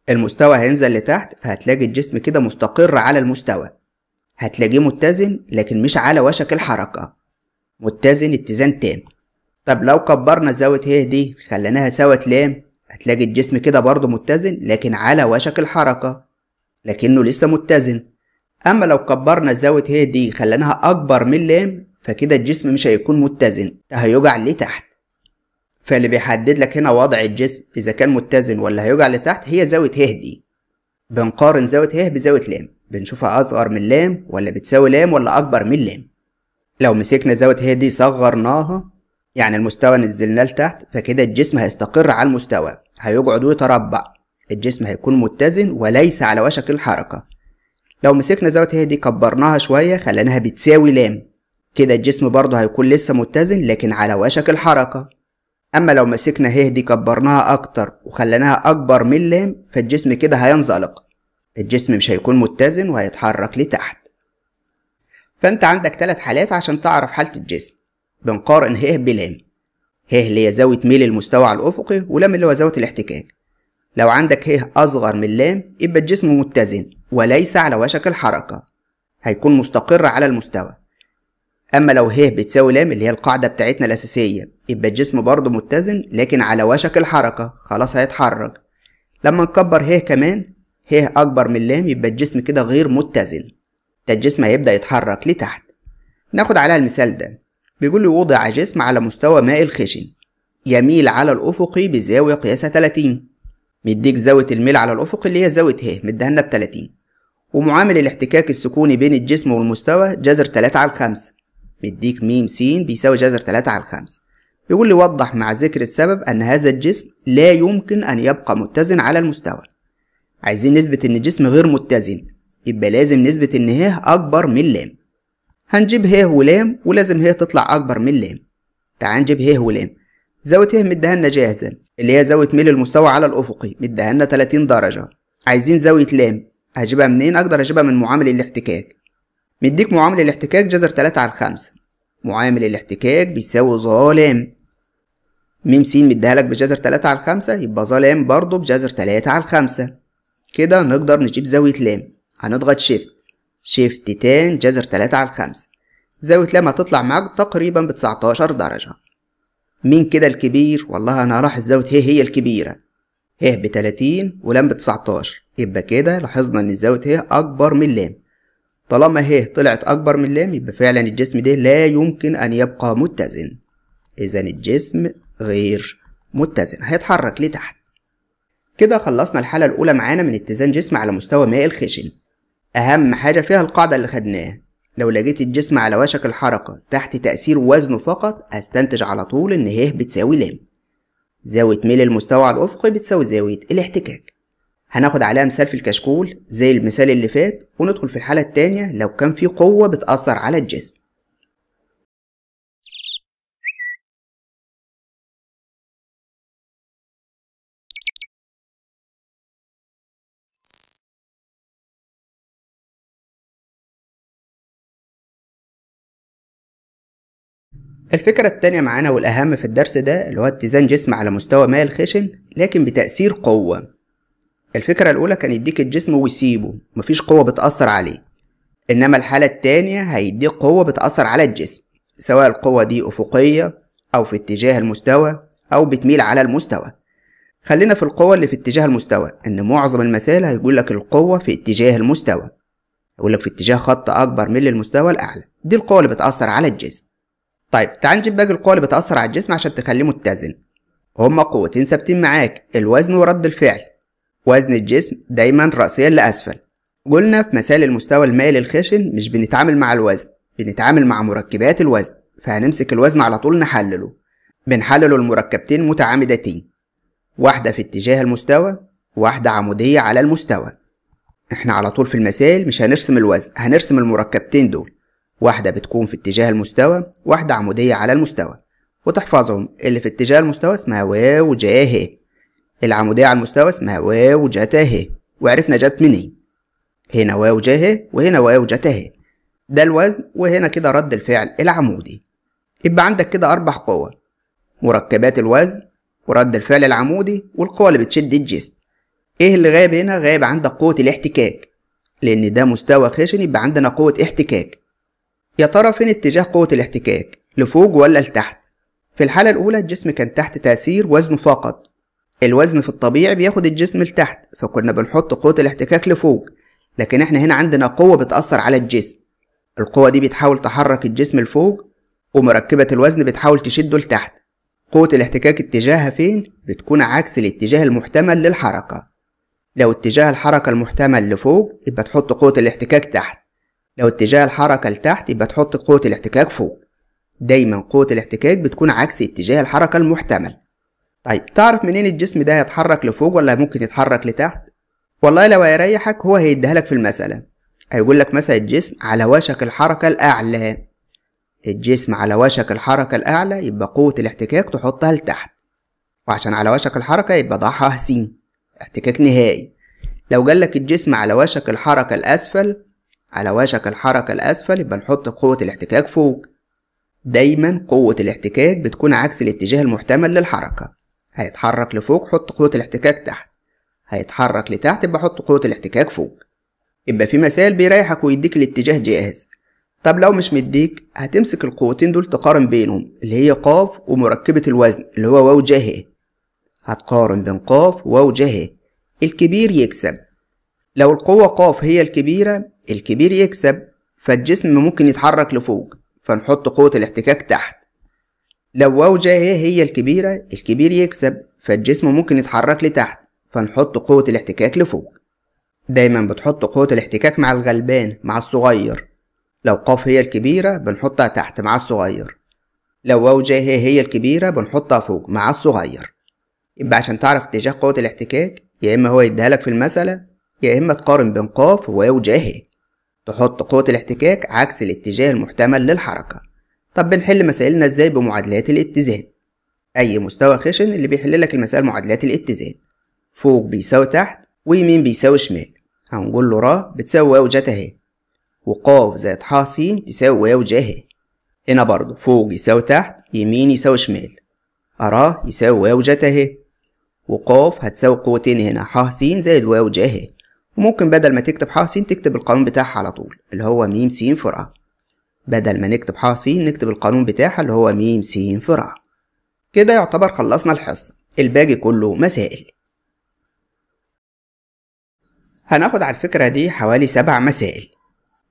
المستوى هينزل لتحت فهتلاقي الجسم كده مستقر على المستوى هتلاقيه متزن لكن مش على وشك الحركة متزن اتزان تام طب لو كبرنا زاوية هي دي خليناها سوا لام هتلاقي الجسم كده برضه متزن لكن على وشك الحركة لكنه لسه متزن أما لو كبرنا زاوية هي دي خليناها أكبر من لام فكده الجسم مش هيكون متزن ده هيوجع لتحت فاللي بيحدد لك هنا وضع الجسم إذا كان متزن ولا هيوجع لتحت هي زاوية هي دي بنقارن زاوية هي بزاوية لام بنشوفها أصغر من لام ولا بتساوي لام ولا أكبر من لام لو مسكنا زاوية هي دي صغرناها يعني المستوى نزلناه لتحت فكده الجسم هيستقر على المستوى هيقعد ويتربع الجسم هيكون متزن وليس على وشك الحركة لو مسكنا زاوية هي دي كبرناها شوية خليناها بتساوي لام كده الجسم برضه هيكون لسه متزن لكن على وشك الحركة أما لو مسكنا هي دي كبرناها أكتر وخليناها أكبر من لام فالجسم كده هينزلق الجسم مش هيكون متزن وهيتحرك لتحت فانت عندك ثلاث حالات عشان تعرف حالة الجسم بنقارن هيه بلام هيه اللي هي زاوية ميل المستوى على الأفقي ولام اللي هو زاوية الاحتكاك لو عندك هيه أصغر من لام يبقى الجسم متزن وليس على وشك الحركة هيكون مستقر على المستوى أما لو هيه بتساوي لام اللي هي القاعدة بتاعتنا الأساسية يبقى الجسم برضه متزن لكن على وشك الحركة خلاص هيتحرك لما نكبر هيه كمان ه أكبر من لام يبقى الجسم كده غير متزن ده الجسم هيبدأ يتحرك لتحت ناخد عليها المثال ده بيقول لي وضع جسم على مستوى ماء الخشن يميل على الأفقي بزاوية قياسها 30 مديك زاوية الميل على الأفق اللي هي زاوية ه لنا ب 30 ومعامل الاحتكاك السكوني بين الجسم والمستوى جذر 3 على 5 مديك م س بيساوي جذر 3 على 5 بيقول لي وضح مع ذكر السبب أن هذا الجسم لا يمكن أن يبقى متزن على المستوى عايزين نثبت ان الجسم غير متزن يبقى لازم نثبت ان ه اكبر من لام هنجيب ه ولام ولازم ه تطلع اكبر من لام تعال نجيب ه ولام زاوية ه مديها لنا جاهزة اللي هي زاوية ميل المستوى على الأفقي مديها لنا 30 درجة عايزين زاوية لام هجيبها منين أقدر أجيبها من معامل الاحتكاك مديك معامل الاحتكاك جذر 3 على 5 معامل الاحتكاك بيساوي ظلام م س مديها لك بجذر 3 على 5 يبقى ظلام برضه بجذر 3 على 5 كده نقدر نجيب زاوية لام هنضغط شيفت شيفت تان جذر تلاتة على خمسة زاوية لام هتطلع معاك تقريبا بتسعتاشر درجة مين كده الكبير والله أنا راح زاوية هي هي الكبيرة هي بتلاتين ولام بتسعتاشر يبقى كده لاحظنا إن زاوية هي أكبر من لام طالما هي طلعت أكبر من لام يبقى فعلا الجسم ده لا يمكن أن يبقى متزن إذا الجسم غير متزن هيتحرك لتحت كده خلصنا الحالة الأولى معانا من اتزان جسم على مستوى ماء الخشن أهم حاجة فيها القاعدة اللي خدناها لو لقيت الجسم على وشك الحركة تحت تأثير وزنه فقط هستنتج على طول إن هيه بتساوي لام زاوية ميل المستوى على الأفق بتساوي زاوية الاحتكاك هناخد عليها مثال في الكشكول زي المثال اللي فات وندخل في الحالة التانية لو كان في قوة بتأثر على الجسم الفكرة التانية معانا والأهم في الدرس ده اللي هو اتزان جسم على مستوى ماء الخشن لكن بتأثير قوة الفكرة الأولى كان يديك الجسم ويسيبه مفيش قوة بتأثر عليه إنما الحالة التانية هيديك قوة بتأثر على الجسم سواء القوة دي أفقية أو في اتجاه المستوى أو بتميل على المستوى خلينا في القوة اللي في اتجاه المستوى إن معظم المسائل هيقول لك القوة في اتجاه المستوى يقول لك في اتجاه خط أكبر من المستوى الأعلى دي القوة اللي بتأثر على الجسم طيب تعال نجيب باقي القوى اللي بتأثر على الجسم عشان تخليه متزن هما قوتين ثابتين معاك الوزن ورد الفعل وزن الجسم دايما رأسيا لأسفل قلنا في مثال المستوى المائل الخشن مش بنتعامل مع الوزن بنتعامل مع مركبات الوزن فهنمسك الوزن على طول نحلله بنحلله لمركبتين متعامدتين واحدة في اتجاه المستوى واحدة عمودية على المستوى احنا على طول في المسائل مش هنرسم الوزن هنرسم المركبتين دول واحدة بتكون في اتجاه المستوى واحدة عمودية على المستوى وتحفظهم اللي في اتجاه المستوى اسمها واو جا ه العمودية على المستوى اسمها واو جا ه وعرفنا جت منين هنا واو جا ه وهنا واو جا ه ده الوزن وهنا كده رد الفعل العمودي يبقى عندك كده أربع قوى مركبات الوزن ورد الفعل العمودي والقوى اللي بتشد الجسم ايه اللي غايب هنا غايب عندك قوة الاحتكاك لأن ده مستوى خشن يبقى عندنا قوة احتكاك يا ترى فين اتجاه قوة الاحتكاك لفوق ولا لتحت في الحالة الأولى الجسم كان تحت تأثير وزنه فقط الوزن في الطبيعي بياخد الجسم لتحت فكنا بنحط قوة الاحتكاك لفوق لكن احنا هنا عندنا قوة بتأثر على الجسم القوة دي بتحاول تحرك الجسم لفوق ومركبة الوزن بتحاول تشده لتحت قوة الاحتكاك اتجاهها فين بتكون عكس الاتجاه المحتمل للحركة لو اتجاه الحركة المحتمل لفوق يبقى تحط قوة الاحتكاك تحت لو اتجاه الحركة لتحت يبقى تحط قوة الاحتكاك فوق دايما قوة الاحتكاك بتكون عكس اتجاه الحركة المحتمل طيب تعرف منين الجسم ده هيتحرك لفوق ولا ممكن يتحرك لتحت والله لو هيريحك هو هيديها لك في المسألة هيقول لك مثلا الجسم على وشك الحركة الأعلى الجسم على وشك الحركة الأعلى يبقى قوة الاحتكاك تحطها لتحت وعشان على وشك الحركة يبقى ضعها س احتكاك نهائي لو قال لك الجسم على وشك الحركة الأسفل على وشك الحركة الأسفل يبقى نحط قوة الاحتكاك فوق دايما قوة الاحتكاك بتكون عكس الاتجاه المحتمل للحركة هيتحرك لفوق حط قوة الاحتكاك تحت هيتحرك لتحت يبقى حط قوة الاحتكاك فوق يبقى في مثال بيريحك ويديك الاتجاه جاهز طب لو مش مديك هتمسك القوتين دول تقارن بينهم اللي هي قاف ومركبة الوزن اللي هو واو جهه هتقارن بين قاف وواو جهه الكبير يكسب لو القوة قاف هي الكبيرة الكبير يكسب فالجسم ممكن يتحرك لفوق فنحط قوة الاحتكاك تحت لو واو جاية هي الكبيرة الكبير يكسب فالجسم ممكن يتحرك لتحت فنحط قوة الاحتكاك لفوق دايما بتحط قوة الاحتكاك مع الغلبان مع الصغير لو قاف هي الكبيرة بنحطها تحت مع الصغير لو واو جاية هي الكبيرة بنحطها فوق مع الصغير يبقى عشان تعرف اتجاه قوة الاحتكاك يا إما هو يديها لك في المسألة يا إما تقارن بين قاف وواو جاية تحط قوة الاحتكاك عكس الاتجاه المحتمل للحركة طب بنحل مسائلنا ازاي بمعادلات الاتزان أي مستوى خشن اللي بيحل لك المسائل معادلات الاتزان فوق بيساوي تحت ويمين بيساوي شمال هنقول له را بتساوي واو جتا تهي وقاف زائد ح س تساوي واو جا هي هنا برضه فوق يساوي تحت يمين يساوي شمال أراه يساوي واو جتا تهي وقاف هتساوي قوتين هنا ح س زائد واو جا هي وممكن بدل ما تكتب ح س تكتب القانون بتاعها على طول اللي هو م س فرع بدل ما نكتب ح س نكتب القانون بتاعها اللي هو م س فرع كده يعتبر خلصنا الحصة الباقي كله مسائل هناخد على الفكرة دي حوالي سبع مسائل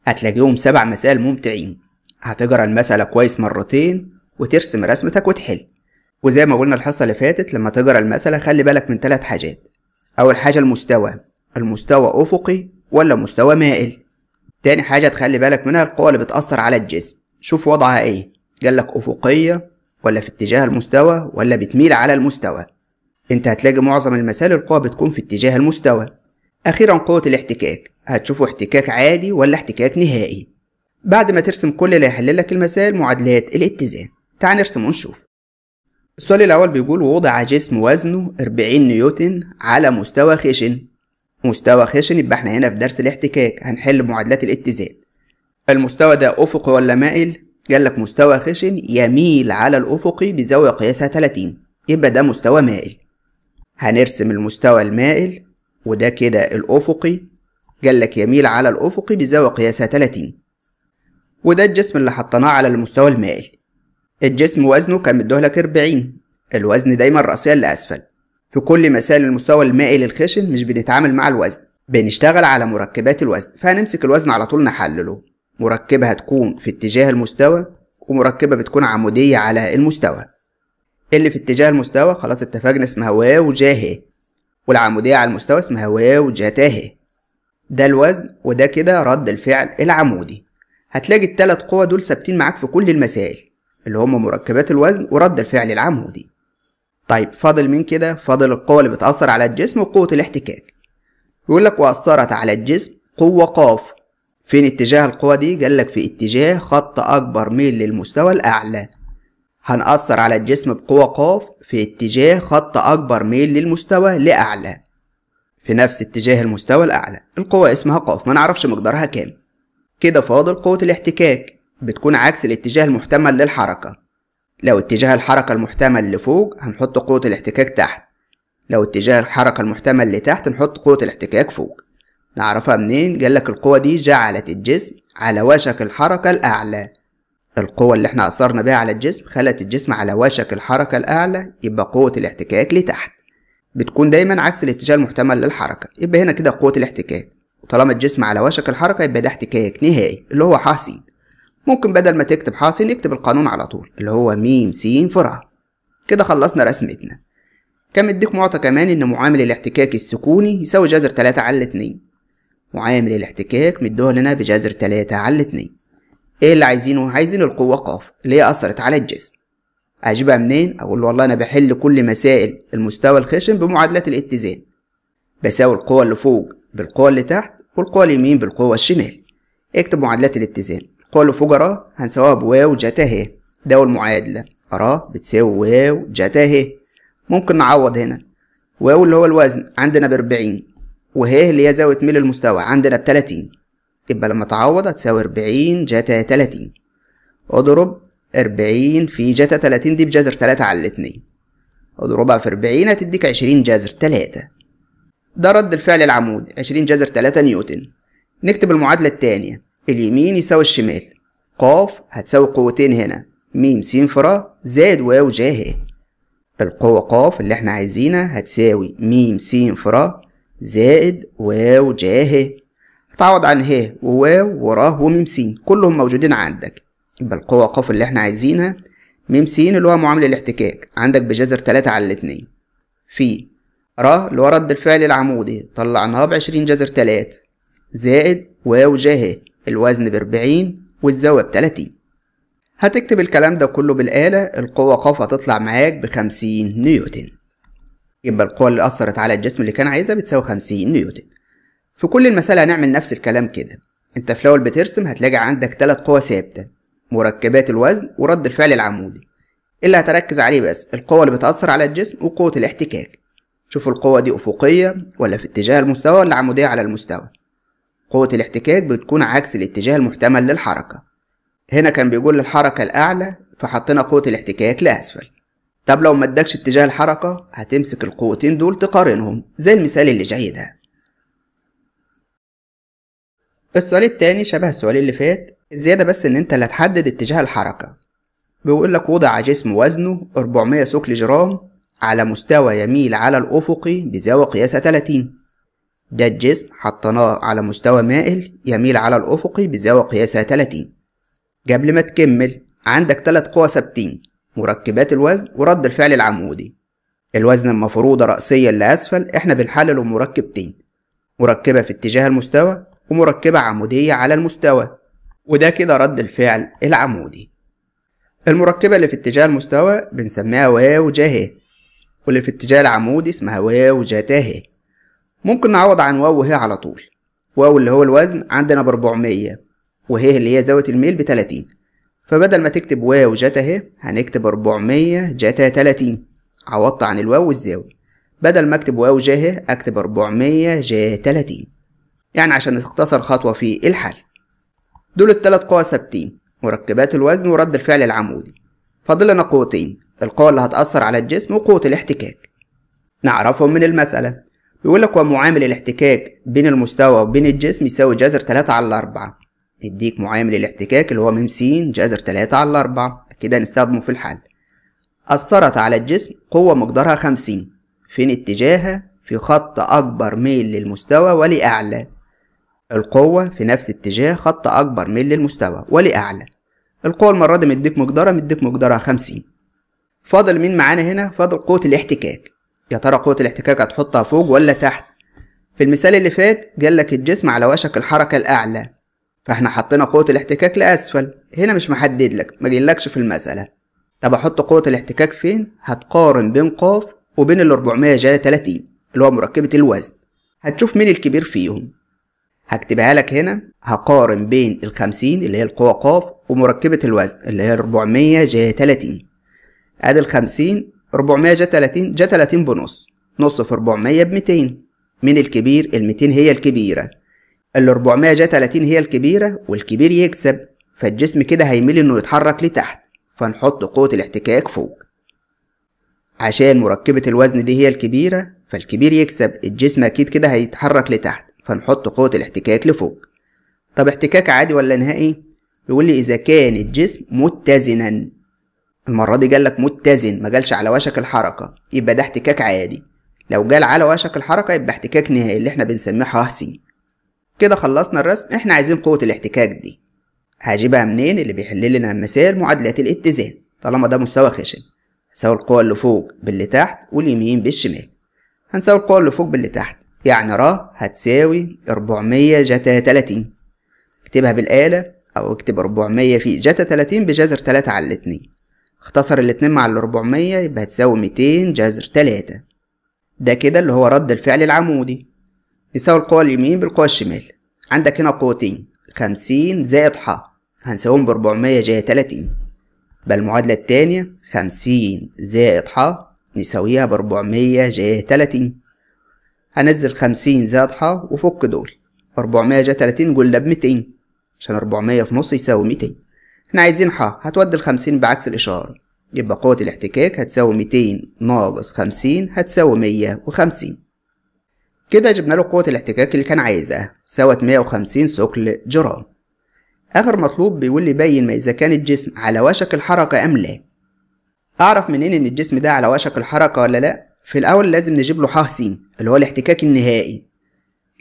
هتلاقيهم سبع مسائل ممتعين هتجرى المسألة كويس مرتين وترسم رسمتك وتحل وزي ما قلنا الحصة اللي فاتت لما تجرى المسألة خلي بالك من ثلاث حاجات أول حاجة المستوى المستوى أفقي ولا مستوى مائل تاني حاجة تخلي بالك منها القوة اللي بتأثر على الجسم شوف وضعها ايه لك أفقية ولا في اتجاه المستوى ولا بتميل على المستوى انت هتلاقي معظم المسائل القوة بتكون في اتجاه المستوى أخيرا قوة الاحتكاك هتشوفه احتكاك عادي ولا احتكاك نهائي بعد ما ترسم كل اللي هيحل لك المسائل معادلات الاتزان تعال نرسم ونشوف السؤال الأول بيقول وضع جسم وزنه 40 نيوتن على مستوى خشن مستوى خشن يبقى احنا هنا في درس الاحتكاك هنحل معادلات الاتزان المستوى ده افقي ولا مائل قال لك مستوى خشن يميل على الافقي بزاويه قياسها 30 يبقى ده مستوى مائل هنرسم المستوى المائل وده كده الافقي قال لك يميل على الافقي بزاويه قياسها 30 وده الجسم اللي حطيناه على المستوى المائل الجسم وزنه كان مديهولك 40 الوزن دايما رأسيا لأسفل في كل مسائل المستوى المائي للخشن مش بنتعامل مع الوزن بنشتغل على مركبات الوزن فهنمسك الوزن على طول نحلله مركبة هتكون في اتجاه المستوى ومركبة بتكون عمودية على المستوى اللي في اتجاه المستوى خلاص اتفقنا اسمها واو جاه والعمودية على المستوى اسمها واو جاتاهي ده الوزن وده كده رد الفعل العمودي هتلاقي التلات قوى دول ثابتين معاك في كل المسائل اللي هم مركبات الوزن ورد الفعل العمودي طيب فاضل مين كده فاضل القوة اللي بتأثر على الجسم وقوة الاحتكاك يقول لك وأثرت على الجسم قوة قاف فين اتجاه القوة دي قال لك في اتجاه خط أكبر ميل للمستوى الأعلى هنأثر على الجسم بقوة قاف في اتجاه خط أكبر ميل للمستوى لأعلى في نفس اتجاه المستوى الأعلى القوة اسمها قاف ما نعرفش مقدارها كام كده فاضل قوة الاحتكاك بتكون عكس الاتجاه المحتمل للحركة لو اتجاه الحركة المحتمل لفوق هنحط قوة الاحتكاك تحت لو اتجاه الحركة المحتمل لتحت نحط قوة الاحتكاك فوق نعرفها منين؟ جالك القوة دي جعلت الجسم على وشك الحركة الأعلى القوة اللي احنا أثرنا بها على الجسم خلت الجسم على وشك الحركة الأعلى يبقى قوة الاحتكاك لتحت بتكون دايما عكس الاتجاه المحتمل للحركة يبقى هنا كده قوة الاحتكاك وطالما الجسم على وشك الحركة يبقى ده احتكاك نهائي اللي هو حاسين ممكن بدل ما تكتب حاصل يكتب القانون على طول اللي هو م س فرع كده خلصنا رسمتنا كان مديك معطى كمان ان معامل الاحتكاك السكوني يساوي جذر 3 على 2 معامل الاحتكاك مدوه لنا بجذر 3 على 2 ايه اللي عايزينه عايزين القوه ق اللي هي اثرت على الجسم اجيبها منين اقول له والله انا بحل كل مسائل المستوى الخشن بمعادله الاتزان بساوي القوه اللي فوق بالقوه اللي تحت والقوه اليمين بالقوه الشمال اكتب معادلات الاتزان قالوا فجرة هنساويها بواو ه ده المعادلة أراه بتساوي واو جتا ه ممكن نعوض هنا واو اللي هو الوزن عندنا بأربعين وهي اللي هي زاوية ميل المستوى عندنا بتلاتين يبقى لما تعوض هتساوي أربعين جتا تلاتين اضرب أربعين في جتا تلاتين دي بجذر تلاتة على الاتنين اضربها في أربعين هتديك عشرين جذر تلاتة ده رد الفعل العمود عشرين جذر تلاتة نيوتن نكتب المعادلة التانية اليمين يساوي الشمال ق هتساوي قوتين هنا م س ف را زائد واو ج ه القوة ق اللي احنا عايزينها هتساوي م س ف را زائد واو ج ه هتعوض عن ه وواو وراه وميم س كلهم موجودين عندك يبقى القوة ق اللي احنا عايزينها ميم س اللي هو معامل الاحتكاك عندك بجذر تلاتة على الاتنين في ر اللي هو رد الفعل العمودي طلعناها بعشرين جذر تلات زائد واو ج ه الوزن بأربعين والزاوية بتلاتين هتكتب الكلام ده كله بالآلة القوة ق هتطلع معاك بخمسين نيوتن يبقى القوة اللي أثرت على الجسم اللي كان عايزها بتساوي خمسين نيوتن في كل المسألة هنعمل نفس الكلام كده انت في الأول بترسم هتلاقي عندك تلات قوى ثابتة مركبات الوزن ورد الفعل العمودي إيه اللي هتركز عليه بس القوة اللي بتأثر على الجسم وقوة الاحتكاك شوف القوة دي أفقية ولا في اتجاه المستوى ولا عمودية على المستوى قوة الاحتكاك بتكون عكس الاتجاه المحتمل للحركة هنا كان بيقول الحركة الأعلى فحطينا قوة الاحتكاك لأسفل طب لو ما ادكش اتجاه الحركة هتمسك القوتين دول تقارنهم زي المثال اللي جاي ده السؤال التاني شبه السؤال اللي فات الزيادة بس ان انت اللي هتحدد اتجاه الحركة بيقول لك وضع جسم وزنه 400 سكل جرام على مستوى يميل على الأفقي بزاوية قياسة 30 ده الجسم حطيناه على مستوى مائل يميل على الأفقي بزاوية قياسها 30 قبل ما تكمل عندك تلات قوى ثابتين مركبات الوزن ورد الفعل العمودي الوزن المفروضة رأسيا لأسفل احنا بنحلله مركبتين مركبة في اتجاه المستوى ومركبة عمودية على المستوى وده كده رد الفعل العمودي المركبة اللي في اتجاه المستوى بنسميها واو جاهي واللي في اتجاه العمودي اسمها واو جاتاهي ممكن نعوض عن واو وهي على طول واو اللي هو الوزن عندنا ب 400 وهي اللي هي زاوية الميل ب 30 فبدل ما تكتب واو جتا اهي هنكتب 400 جتا 30 عوضت عن الواو والزاوية بدل ما اكتب واو جاه اكتب 400 جا 30 يعني عشان نختصر خطوة في الحل دول التلات قوى ثابتين مركبات الوزن ورد الفعل العمودي فاضل لنا قوتين القوة اللي هتأثر على الجسم وقوة الاحتكاك نعرفهم من المسألة بيقول لك ومعامل الاحتكاك بين المستوى وبين الجسم يساوي جذر 3 على 4 يديك معامل الاحتكاك اللي هو م س جذر 3 على 4 كده نستخدمه في الحل أثرت على الجسم قوة مقدارها 50 فين اتجاهها في خط أكبر ميل للمستوى ولأعلى القوة في نفس اتجاه خط أكبر ميل للمستوى ولأعلى القوة المرة دي مديك مقدارها مديك مقدارها 50 فاضل مين معانا هنا فاضل قوة الاحتكاك يا ترى قوة الاحتكاك هتحطها فوق ولا تحت في المثال اللي فات قال لك الجسم على وشك الحركة الأعلى فاحنا حطينا قوة الاحتكاك لأسفل هنا مش محدد لك مجيلكش في المسألة طب أحط قوة الاحتكاك فين؟ هتقارن بين ق وبين ال 30 اللي هو مركبة الوزن هتشوف مين الكبير فيهم هكتبها لك هنا هقارن بين ال 50 اللي هي القوة ق ومركبة الوزن اللي هي 400 ج 30 ادي ال 50 400 جا 30 جا 30 بنص نص في 400 ب 200 من الكبير ال 200 هي الكبيرة ال 400 جا 30 هي الكبيرة والكبير يكسب فالجسم كده هيميل انه يتحرك لتحت فنحط قوة الاحتكاك فوق عشان مركبة الوزن دي هي الكبيرة فالكبير يكسب الجسم أكيد كده هيتحرك لتحت فنحط قوة الاحتكاك لفوق طب احتكاك عادي ولا نهائي؟ يقول لي إذا كان الجسم متزنا المرة دي جالك متزن ما جالش على وشك الحركة يبقى ده احتكاك عادي لو جال على وشك الحركة يبقى احتكاك نهائي اللي احنا بنسميه حاسي كده خلصنا الرسم احنا عايزين قوة الاحتكاك دي هجيبها منين اللي بيحل لنا المثال معادلة الاتزان طالما ده مستوى خشن هنساوي القوة اللي فوق باللي تحت واليمين بالشمال هنساوي القوة اللي فوق باللي تحت يعني را هتساوي 400 جتا 30 اكتبها بالآلة أو اكتب 400 في جتا 30 بجذر 3 على الاتنين اختصر الاتنين مع الاربعمية يبقى هتساوي ميتين جذر تلاتة ده كده اللي هو رد الفعل العمودي نساوي القوة اليمين بالقوة الشمال عندك هنا قوتين خمسين زائد ح هنساويهم باربعمية جاية تلاتين يبقى المعادلة التانية خمسين زائد ح نساويها باربعمية جاية تلاتين هنزل خمسين زائد ح وفك دول اربعمية جاية تلاتين قول ده بميتين عشان اربعمية في نص يساوي ميتين احنا عايزين ح هتودي 50 بعكس الإشارة يبقى قوة الاحتكاك هتساوي ميتين ناقص خمسين هتساوي مية وخمسين كده جبنا له قوة الاحتكاك اللي كان عايزها سوت مية وخمسين ثقل جرام آخر مطلوب بيقول لي بين ما إذا كان الجسم على وشك الحركة أم لا أعرف منين إن الجسم ده على وشك الحركة ولا لأ؟ في الأول لازم نجيب له ح س اللي هو الاحتكاك النهائي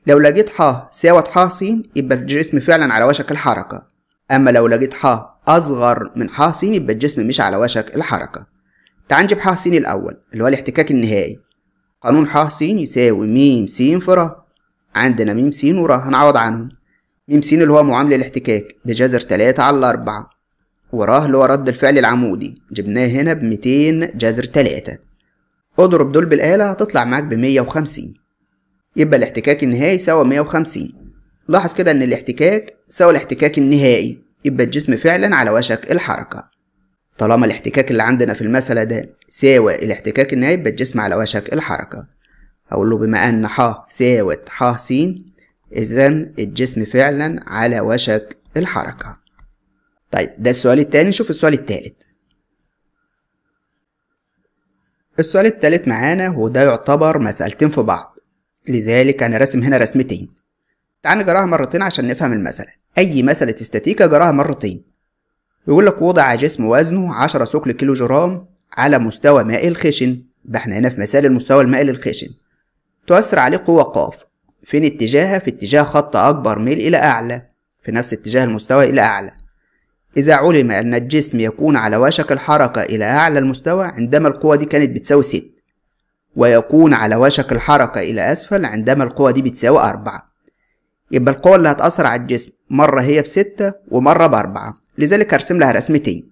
لو لقيت ح ساوت ح س يبقى الجسم فعلا على وشك الحركة أما لو لقيت ح أصغر من حا س يبقى الجسم مش على وشك الحركة تعال نجيب حا س الأول اللي هو الاحتكاك النهائي قانون حا س يساوي م س في را عندنا م س ورا هنعوض عنهم م س اللي هو معامل الاحتكاك بجذر تلاتة على أربعة وراه اللي هو رد الفعل العمودي جبناه هنا بميتين جذر تلاتة اضرب دول بالآلة هتطلع معاك بمية وخمسين يبقى الاحتكاك النهائي سوا مية وخمسين لاحظ كده إن الاحتكاك سوا الاحتكاك النهائي يبقى الجسم فعلا على وشك الحركة طالما الاحتكاك اللي عندنا في المسألة ده ساوى الاحتكاك النهائي يبقى الجسم على وشك الحركة أقول له بما أن ح ساوت ح س إذا الجسم فعلا على وشك الحركة طيب ده السؤال التاني نشوف السؤال التالت السؤال التالت معانا وده يعتبر مسألتين في بعض لذلك أنا راسم هنا رسمتين تعال نجراها مرتين عشان نفهم المسألة أي مسألة استاتيكا جراها مرتين بيقول لك وضع جسم وزنه 10 سكل كيلو جرام على مستوى ماء الخشن ده احنا هنا في مسائل المستوى المائل الخشن تؤثر عليه قوة قاف فين اتجاهها في اتجاه خط أكبر ميل إلى أعلى في نفس اتجاه المستوى إلى أعلى إذا علم أن الجسم يكون على وشك الحركة إلى أعلى المستوى عندما القوة دي كانت بتساوي 6 ويكون على وشك الحركة إلى أسفل عندما القوة دي بتساوي أربعة يبقى القوة اللي هتأثر على الجسم مرة هي بستة ومرة بأربعة لذلك هرسم لها رسمتين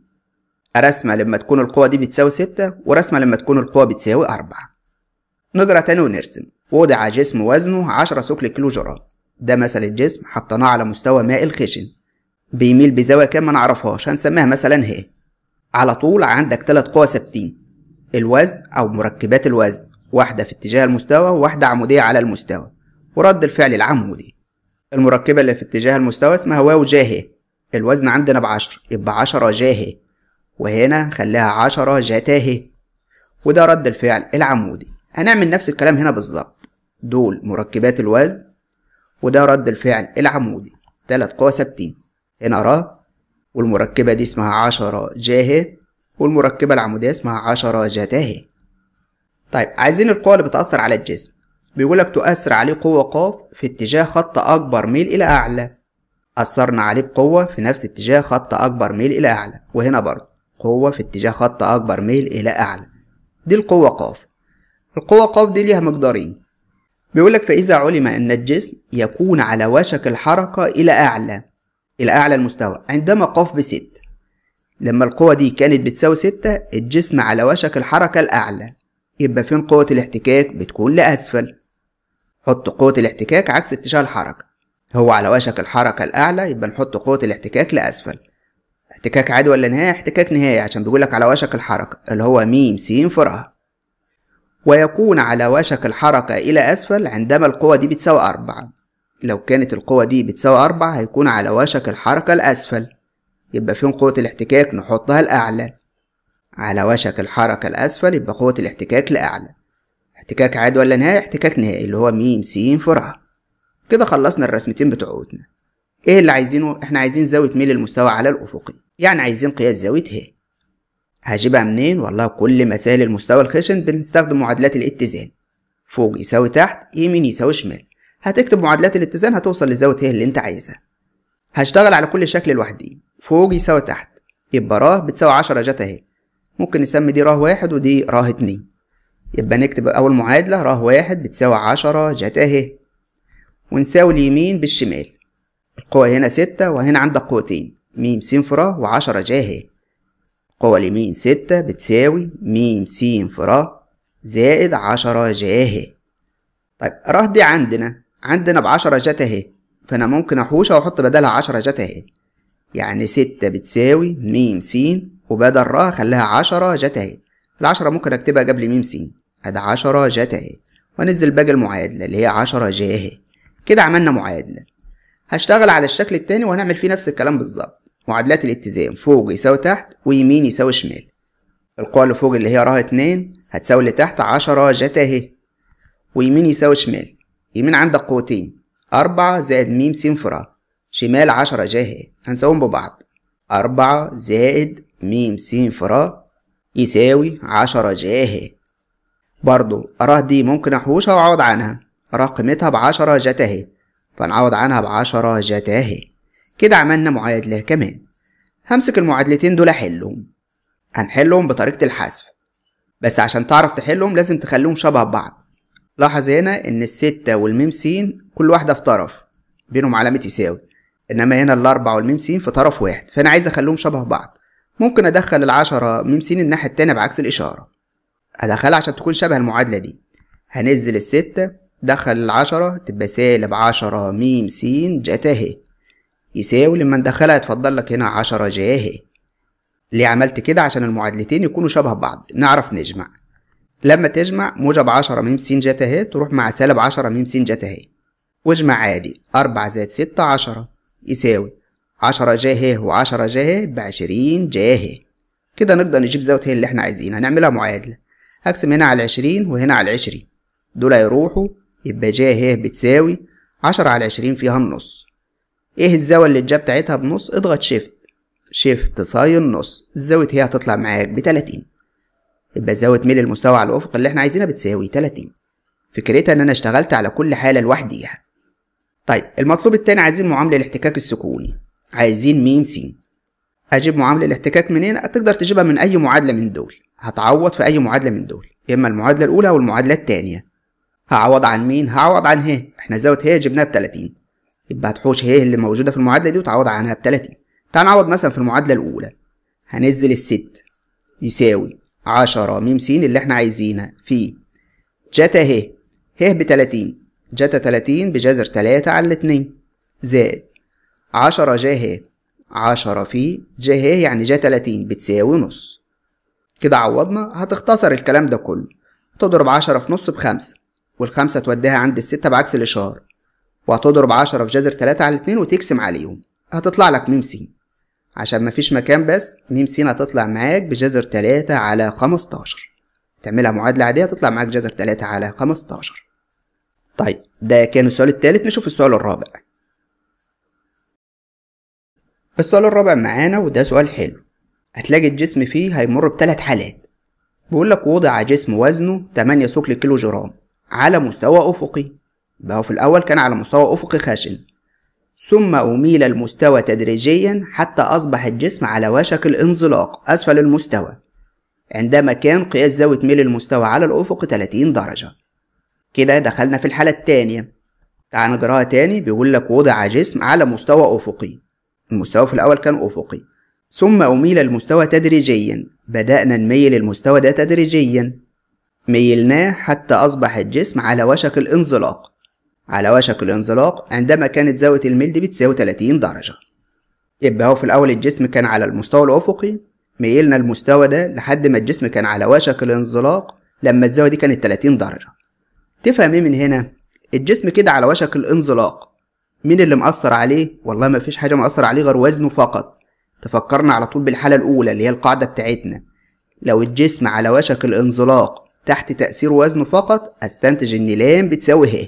رسمة لما تكون القوة دي بتساوي ستة ورسمة لما تكون القوة بتساوي أربعة نقرأ تاني ونرسم وضع جسم وزنه عشرة سكل كيلو جرام ده مثل الجسم حطيناه على مستوى ماء الخشن بيميل بزاوية كام ما نعرفهاش هنسميها مثلا ه على طول عندك تلات قوى ثابتين الوزن أو مركبات الوزن واحدة في اتجاه المستوى وواحدة عمودية على المستوى ورد الفعل العمودي المركبة اللي في اتجاه المستوى اسمها واو جاهي الوزن عندنا بعشر يبقى عشرة جاهي وهنا خليها عشرة جتاهي وده رد الفعل العمودي هنعمل نفس الكلام هنا بالظبط دول مركبات الوزن وده رد الفعل العمودي تلات قوى ثابتين هنا را والمركبة دي اسمها عشرة جاهي والمركبة العمودية اسمها عشرة جتاهي طيب عايزين القوى اللي بتأثر على الجسم بيقول لك تؤثر عليه قوة ق في اتجاه خط أكبر ميل إلى أعلى أثرنا عليه بقوة في نفس اتجاه خط أكبر ميل إلى أعلى وهنا برضه قوة في اتجاه خط أكبر ميل إلى أعلى دي القوة ق القوة ق دي ليها مقدارين بيقول لك فإذا علم أن الجسم يكون على وشك الحركة إلى أعلى إلى أعلى المستوى عندما ق بستة لما القوة دي كانت بتساوي ستة الجسم على وشك الحركة الأعلى يبقى فين قوة الاحتكاك بتكون لأسفل حط قوة الاحتكاك عكس اتجاه الحركة هو على وشك الحركة الأعلى يبقى نحط قوة الاحتكاك لأسفل احتكاك عادي ولا نهائي احتكاك نهائي عشان بيقولك على وشك الحركة اللي هو ميم سين في ويكون على وشك الحركة إلى أسفل عندما القوة دي بتساوي أربعة لو كانت القوة دي بتساوي أربعة هيكون على وشك الحركة الأسفل يبقى فين قوة الاحتكاك نحطها الأعلى على وشك الحركة الأسفل يبقى قوة الاحتكاك لأعلى احتكاك عاد ولا نهائي احتكاك نهائي اللي هو م س فرعة كده خلصنا الرسمتين بتوعتنا ايه اللي عايزينه احنا عايزين زاوية ميل المستوى على الافقي يعني عايزين قياس زاوية ه هجيبها منين والله كل مسائل المستوى الخشن بنستخدم معادلات الاتزان فوق يساوي تحت يمين يساوي شمال هتكتب معادلات الاتزان هتوصل لزاوية ه اللي انت عايزها هشتغل على كل شكل لوحدي فوق يساوي تحت يبقى راه بتساوي عشرة جتا ه ممكن نسمي دي راه واحد ودي راه اتنين يبقى نكتب أول معادلة ر واحد بتساوي عشرة جتا أهي ونساوي اليمين بالشمال القوة هنا ستة وهنا عندك قوتين م س في ر وعشرة جا أهي القوة اليمين ستة بتساوي م س في ر زائد عشرة جا أهي طيب ر دي عندنا عندنا بعشرة جتا أهي فأنا ممكن أحوشها وأحط بدلها عشرة جتا أهي يعني ستة بتساوي م س وبدل ر خليها عشرة جتا أهي العشرة ممكن أكتبها قبل م س اد عشرة جتا اهي وانزل باقي المعادلة اللي هي عشرة جي اهي كده عملنا معادلة هشتغل على الشكل التاني وهنعمل فيه نفس الكلام بالظبط معادلات الاتزان فوق يساوي تحت ويمين يساوي شمال القوة اللي فوق اللي هي راه اتنين هتساوي اللي تحت عشرة جتا اهي ويمين يساوي شمال يمين عندك قوتين أربعة زائد ميم سين فرا شمال عشرة جا اهي هنساويهم ببعض أربعة زائد ميم سين فرا يساوي عشرة جا اهي برضو أراه دي ممكن أحوشها وأعوض عنها أراه قيمتها بعشرة جتاهي فنعوض عنها بعشرة جتاهي كده عملنا معادلة كمان همسك المعادلتين دول أحلهم هنحلهم بطريقة الحذف بس عشان تعرف تحلهم لازم تخليهم شبه بعض لاحظ هنا إن الستة والميم سين كل واحدة في طرف بينهم علامة يساوي إنما هنا الأربعة والميم سين في طرف واحد فأنا عايز أخليهم شبه بعض ممكن أدخل العشرة ميم سين الناحية التانية بعكس الإشارة هدخلها عشان تكون شبه المعادلة دي هنزل الستة دخل العشرة تبقى سالب عشرة ميم سين جتا اهي يساوي لما ندخلها يتفضل لك هنا عشرة جا اهي ليه عملت كده عشان المعادلتين يكونوا شبه بعض نعرف نجمع لما تجمع موجب عشرة ميم سين جتا اهي تروح مع سالب عشرة ميم سين جتا اهي واجمع عادي أربعة زائد ستة عشرة يساوي عشرة جا اهي وعشرة جا اهي بعشرين جا اهي كده نقدر نجيب زاوية اللي احنا عايزينها نعملها معادلة هقسم هنا على عشرين وهنا على عشرين دول هيروحوا يبقى جا ه بتساوي عشرة على عشرين فيها النص ايه الزاوية اللي الجا بتاعتها بنص اضغط شيفت شيفت صاين نص الزاوية هي هتطلع معاك بتلاتين يبقى زاوية ميل المستوى على الأفق اللي احنا عايزينها بتساوي تلاتين فكرتها إن أنا اشتغلت على كل حالة لوحديها طيب المطلوب التاني عايزين معاملة الاحتكاك السكوني عايزين م س أجيب معاملة الاحتكاك منين؟ تقدر تجيبها من أي معادلة من دول هتعوض في أي معادلة من دول إما المعادلة الأولى أو المعادلة التانية هعوض عن مين؟ هعوض عن ه إحنا زاوية ه جبناها 30 يبقى هتحوش ه اللي موجودة في المعادلة دي وتعوض عنها 30 تعال نعوض مثلا في المعادلة الأولى ال الست يساوي عشرة ميم س اللي احنا عايزينها في جتا ه ه 30 جتا 30 بجذر تلاتة على الاتنين زائد عشرة ه عشرة في ج ه يعني ج 30 بتساوي نص كده عوضنا هتختصر الكلام ده كله تضرب عشرة في نص بخمسة والخمسة توديها عند الستة بعكس الإشارة وهتضرب عشرة في جذر تلاتة على اتنين وتقسم عليهم هتطلع لك ميم سين عشان مفيش مكان بس ميم سين هتطلع معاك بجذر تلاتة على خمستاشر تعملها معادلة عادية هتطلع معاك جذر تلاتة على خمستاشر طيب ده كان السؤال التالت نشوف السؤال الرابع السؤال الرابع معانا وده سؤال حلو هتلاقي الجسم فيه هيمر بثلاث حالات بيقول لك وضع جسم وزنه 8 ثقل كيلو جرام على مستوى أفقي بقى في الأول كان على مستوى أفقي خشن ثم أميل المستوى تدريجيا حتى أصبح الجسم على وشك الانزلاق أسفل المستوى عندما كان قياس زاوية ميل المستوى على الأفق 30 درجة كده دخلنا في الحالة التانية تعال نقراها تاني بيقول لك وضع جسم على مستوى أفقي المستوى في الأول كان أفقي ثم أميل المستوى تدريجيا بدأنا نميل المستوى ده تدريجيا ميلناه حتى أصبح الجسم على وشك الانزلاق على وشك الانزلاق عندما كانت زاوية الميل دي بتساوي 30 درجة يبقى هو في الأول الجسم كان على المستوى الأفقي ميلنا المستوى ده لحد ما الجسم كان على وشك الانزلاق لما الزاوية دي كانت 30 درجة تفهم ايه من هنا؟ الجسم كده على وشك الانزلاق مين اللي مأثر عليه؟ والله مفيش حاجة مأثر عليه غير وزنه فقط تفكرنا على طول بالحالة الأولى اللي هي القاعدة بتاعتنا لو الجسم على وشك الانزلاق تحت تأثير وزنه فقط أستنتج إن لام بتساوي ه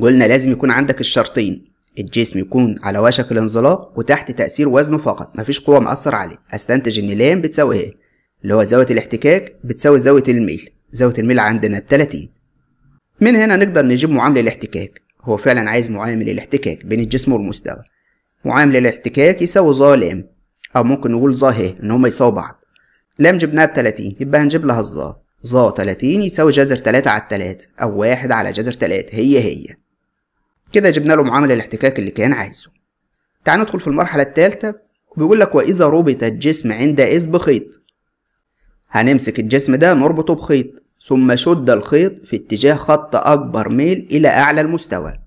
قلنا لازم يكون عندك الشرطين الجسم يكون على وشك الانزلاق وتحت تأثير وزنه فقط مفيش قوة مأثر عليه أستنتج إن لام بتساوي ه اللي هو زاوية الاحتكاك بتساوي زاوية الميل زاوية الميل عندنا 30 من هنا نقدر نجيب معامل الاحتكاك هو فعلا عايز معامل الاحتكاك بين الجسم والمستوى وعامل الاحتكاك يساوي ظا لام أو ممكن نقول ظا ه إن هما يساووا بعض لام جبناها بتلاتين يبقى هنجيب لها الظا ظا تلاتين يساوي جذر تلاتة على التلاتة أو واحد على جذر تلاتة هي هي كده جبنا له معامل الاحتكاك اللي كان عايزه تعال ندخل في المرحلة التالتة بيقول لك وإذا ربط الجسم عند إذ بخيط هنمسك الجسم ده نربطه بخيط ثم شد الخيط في اتجاه خط أكبر ميل إلى أعلى المستوى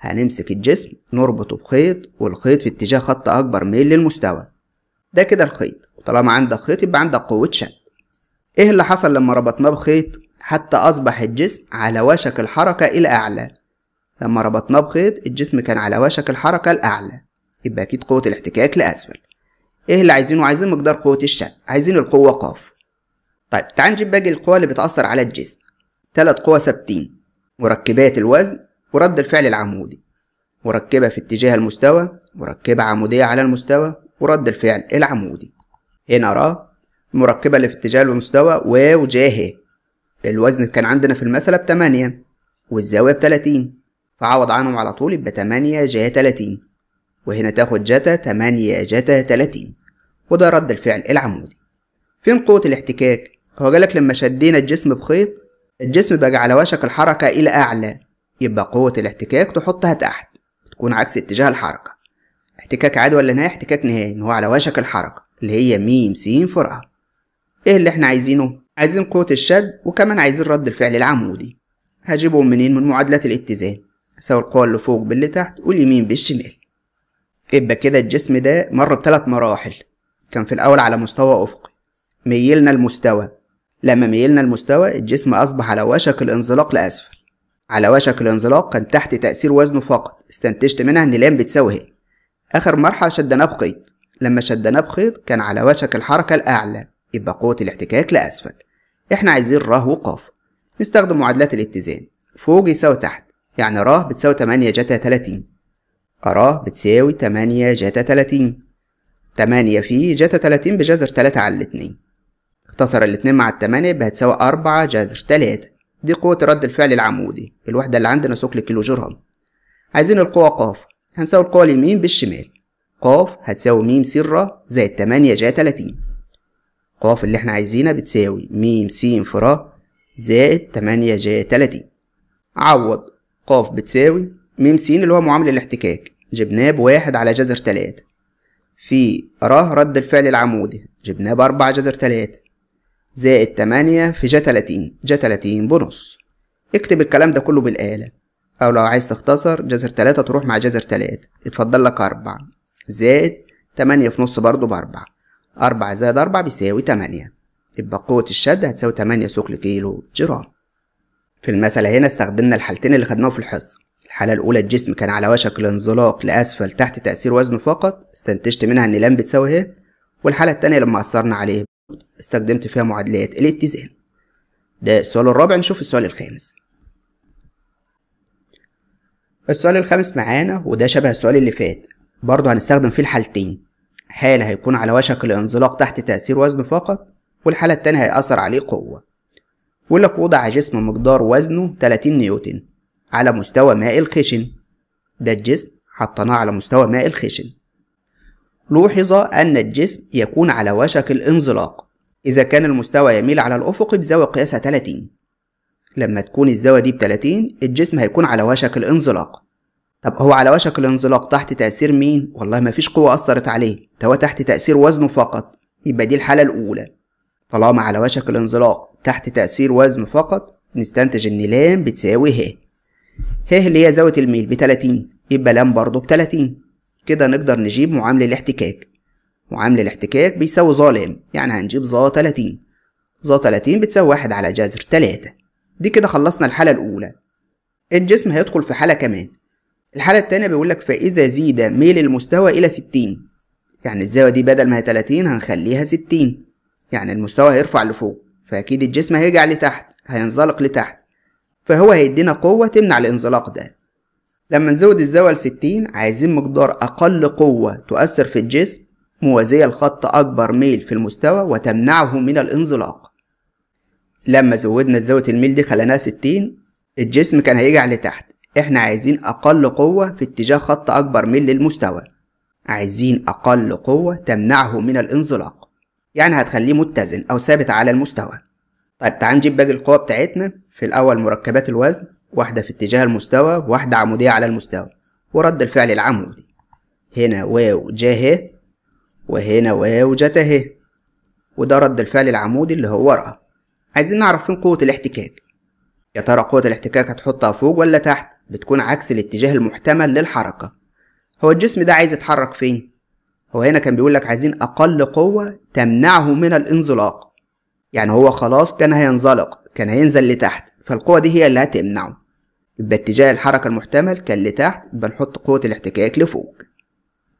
هنمسك الجسم نربطه بخيط والخيط في اتجاه خط أكبر ميل للمستوى ده كده الخيط وطالما عندك خيط يبقى عندك قوة شد إيه اللي حصل لما ربطناه بخيط حتى أصبح الجسم على وشك الحركة إلى أعلى لما ربطناه بخيط الجسم كان على وشك الحركة الأعلى يبقى أكيد قوة الاحتكاك لأسفل إيه اللي عايزينه عايزين مقدار قوة الشد عايزين القوة قاف طيب تعال نجيب باقي القوى اللي بتأثر على الجسم تلات قوى ثابتين مركبات الوزن ورد الفعل العمودي مركبة في اتجاه المستوى مركبة عمودية على المستوى ورد الفعل العمودي هنا را المركبة اللي في اتجاه المستوى و ه الوزن كان عندنا في المسألة بتمانية والزاوية بتلاتين فعوض عنهم على طول يبقى تمانية جاه تلاتين وهنا تاخد جتا تمانية جتا تلاتين وده رد الفعل العمودي فين قوة الاحتكاك؟ هو جالك لما شدينا الجسم بخيط الجسم بقى على وشك الحركة إلى أعلى يبقى قوة الاحتكاك تحطها تحت تكون عكس اتجاه الحركة احتكاك عادي ولا نهائي احتكاك نهائي ان هو على وشك الحركة اللي هي ميم سين فرقة ايه اللي احنا عايزينه عايزين قوة الشد وكمان عايزين رد الفعل العمودي هجيبهم منين من معادلات الاتزان هساوي القوة اللي فوق باللي تحت واليمين بالشمال يبقى كده الجسم ده مر بثلاث مراحل كان في الأول على مستوى أفقي ميلنا المستوى لما ميلنا المستوى الجسم أصبح على وشك الانزلاق لأسفل على وشك الانزلاق كان تحت تأثير وزنه فقط استنتجت منها إن لام بتساوي هي آخر مرحلة شدناه بخيط لما شدناه بخيط كان على وشك الحركة الأعلى يبقى قوة الاحتكاك لأسفل إحنا عايزين راه وقاف نستخدم معادلات الاتزان فوق يساوي تحت يعني راه بتساوي 8 جتا 30 راه بتساوي 8 جتا 30 8 في جتا 30 بجذر 3 على الاتنين اختصر الاتنين مع التمانية يبقى هتساوي أربعة جذر 3 دي قوة رد الفعل العمودي الوحدة اللي عندنا سكل كيلو جرام عايزين القوة ق هنساوي القوة اليمين بالشمال ق هتساوي م س ر زائد 8 ج 30 ق اللي احنا عايزينها بتساوي م س في ر زائد 8 ج 30 عوض ق بتساوي م س اللي هو معامل الاحتكاك جبناه بواحد على جذر تلاتة في ر رد الفعل العمودي جبناه بأربعة جذر تلاتة زائد 8 في جا 30 جا 30 بنص اكتب الكلام ده كله بالآلة أو لو عايز تختصر جذر 3 تروح مع جذر 3 اتفضل لك 4 زائد 8 في نص برضه ب 4 4 زائد 4 بيساوي 8 يبقى قوة الشد هتساوي 8 ثقل كيلو جرام في المثل هنا استخدمنا الحالتين اللي خدناهم في الحصة الحالة الأولى الجسم كان على وشك الانزلاق لأسفل تحت تأثير وزنه فقط استنتجت منها إن لام بتساوي اهي والحالة التانية لما أثرنا عليه استخدمت فيها معادلات الاتزان ده السؤال الرابع نشوف السؤال الخامس السؤال الخامس معانا وده شبه السؤال اللي فات برضه هنستخدم فيه الحالتين حالة هيكون على وشك الانزلاق تحت تأثير وزنه فقط والحالة التانية هيأثر عليه قوة ولك لك وضع جسم مقدار وزنه 30 نيوتن على مستوى ماء الخشن ده الجسم حطيناه على مستوى ماء الخشن لوحظ أن الجسم يكون على وشك الانزلاق إذا كان المستوى يميل على الأفق بزاوية قياسها 30 لما تكون الزاوية دي ب 30 الجسم هيكون على وشك الانزلاق طب هو على وشك الانزلاق تحت تأثير مين؟ والله مفيش قوة أثرت عليه ده هو تحت تأثير وزنه فقط يبقى دي الحالة الأولى طالما على وشك الانزلاق تحت تأثير وزنه فقط نستنتج إن لام بتساوي ه ه اللي هي زاوية الميل ب 30 يبقى لام برضه ب 30 كده نقدر نجيب معامل الاحتكاك معامل الاحتكاك بيساوي ظا لام يعني هنجيب ظا 30 ظا 30 بتساوي 1 على جذر 3 دي كده خلصنا الحالة الأولى الجسم هيدخل في حالة كمان الحالة التانية بيقولك فإذا زيد ميل المستوى إلى 60 يعني الزاوية دي بدل ما هي 30 هنخليها 60 يعني المستوى هيرفع لفوق فأكيد الجسم هيرجع لتحت هينزلق لتحت فهو هيدينا قوة تمنع الانزلاق ده لما نزود الزاوية لستين عايزين مقدار أقل قوة تؤثر في الجسم موازية لخط أكبر ميل في المستوى وتمنعه من الانزلاق لما زودنا زاوية الميل دي خليناها ستين الجسم كان هيجي على تحت احنا عايزين أقل قوة في اتجاه خط أكبر ميل للمستوى عايزين أقل قوة تمنعه من الانزلاق يعني هتخليه متزن أو ثابت على المستوى طيب تعال نجيب باقي القوة بتاعتنا في الأول مركبات الوزن واحدة في اتجاه المستوى وواحدة عمودية على المستوى ورد الفعل العمودي هنا واو جاه وهنا واو جته وده رد الفعل العمودي اللي هو رأى عايزين نعرف فين قوة الاحتكاك يا ترى قوة الاحتكاك هتحطها فوق ولا تحت بتكون عكس الاتجاه المحتمل للحركة هو الجسم ده عايز يتحرك فين هو هنا كان بيقول لك عايزين أقل قوة تمنعه من الانزلاق يعني هو خلاص كان هينزلق كان هينزل لتحت فالقوة دي هي اللي هتمنعه يبقى اتجاه الحركة المحتمل كان لتحت يبقى نحط قوة الاحتكاك لفوق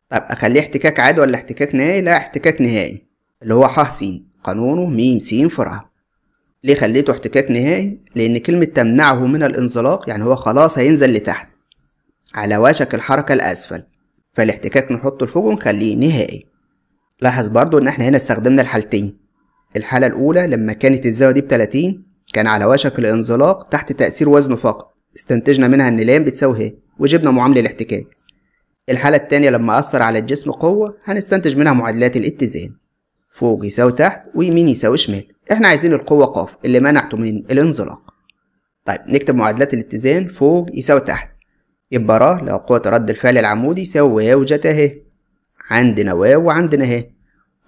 طب أخليه احتكاك عادي ولا احتكاك نهائي؟ لا احتكاك نهائي اللي هو ح س قانونه م س فرع ليه خليته احتكاك نهائي؟ لأن كلمة تمنعه من الانزلاق يعني هو خلاص هينزل لتحت على وشك الحركة الأسفل فالاحتكاك نحطه لفوق ونخليه نهائي لاحظ برضو إن احنا هنا استخدمنا الحالتين الحالة الأولى لما كانت الزاوية دي بتلاتين كان على وشك الانزلاق تحت تأثير وزنه فقط استنتجنا منها ان لام بتساوي ه وجبنا معاملة الاحتكاك الحالة التانية لما أثر على الجسم قوة هنستنتج منها معادلات الاتزان فوق يساوي تحت ويمين يساوي شمال احنا عايزين القوة ق اللي منعته من الانزلاق طيب نكتب معادلات الاتزان فوق يساوي تحت يبقى را لو قوة رد الفعل العمودي يساوي واو جتا ه عندنا واو وعندنا ه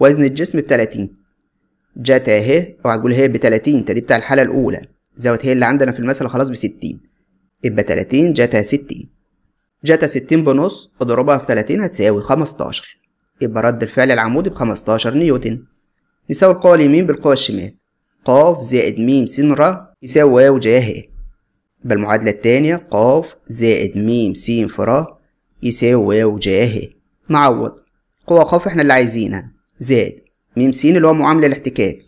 وزن الجسم بتلاتين جاتا اهي تقول هي ب 30 ده دي بتاع الحاله الاولى زود هي اللي عندنا في المثل خلاص ب 60 يبقى 30 جتا 60 جتا 60 بنص اضربها في 30 هتساوي 15 يبقى رد الفعل العمودي ب 15 نيوتن نساوي القوه اليمين بالقوه الشمال ق زائد م س ر يساوي واو جا ه يبقى المعادلة التانية ق زائد م س ف ر يساوي واو جا ه نعوض قوه ق احنا اللي عايزينها زائد ميم س اللي هو معامل الاحتكاك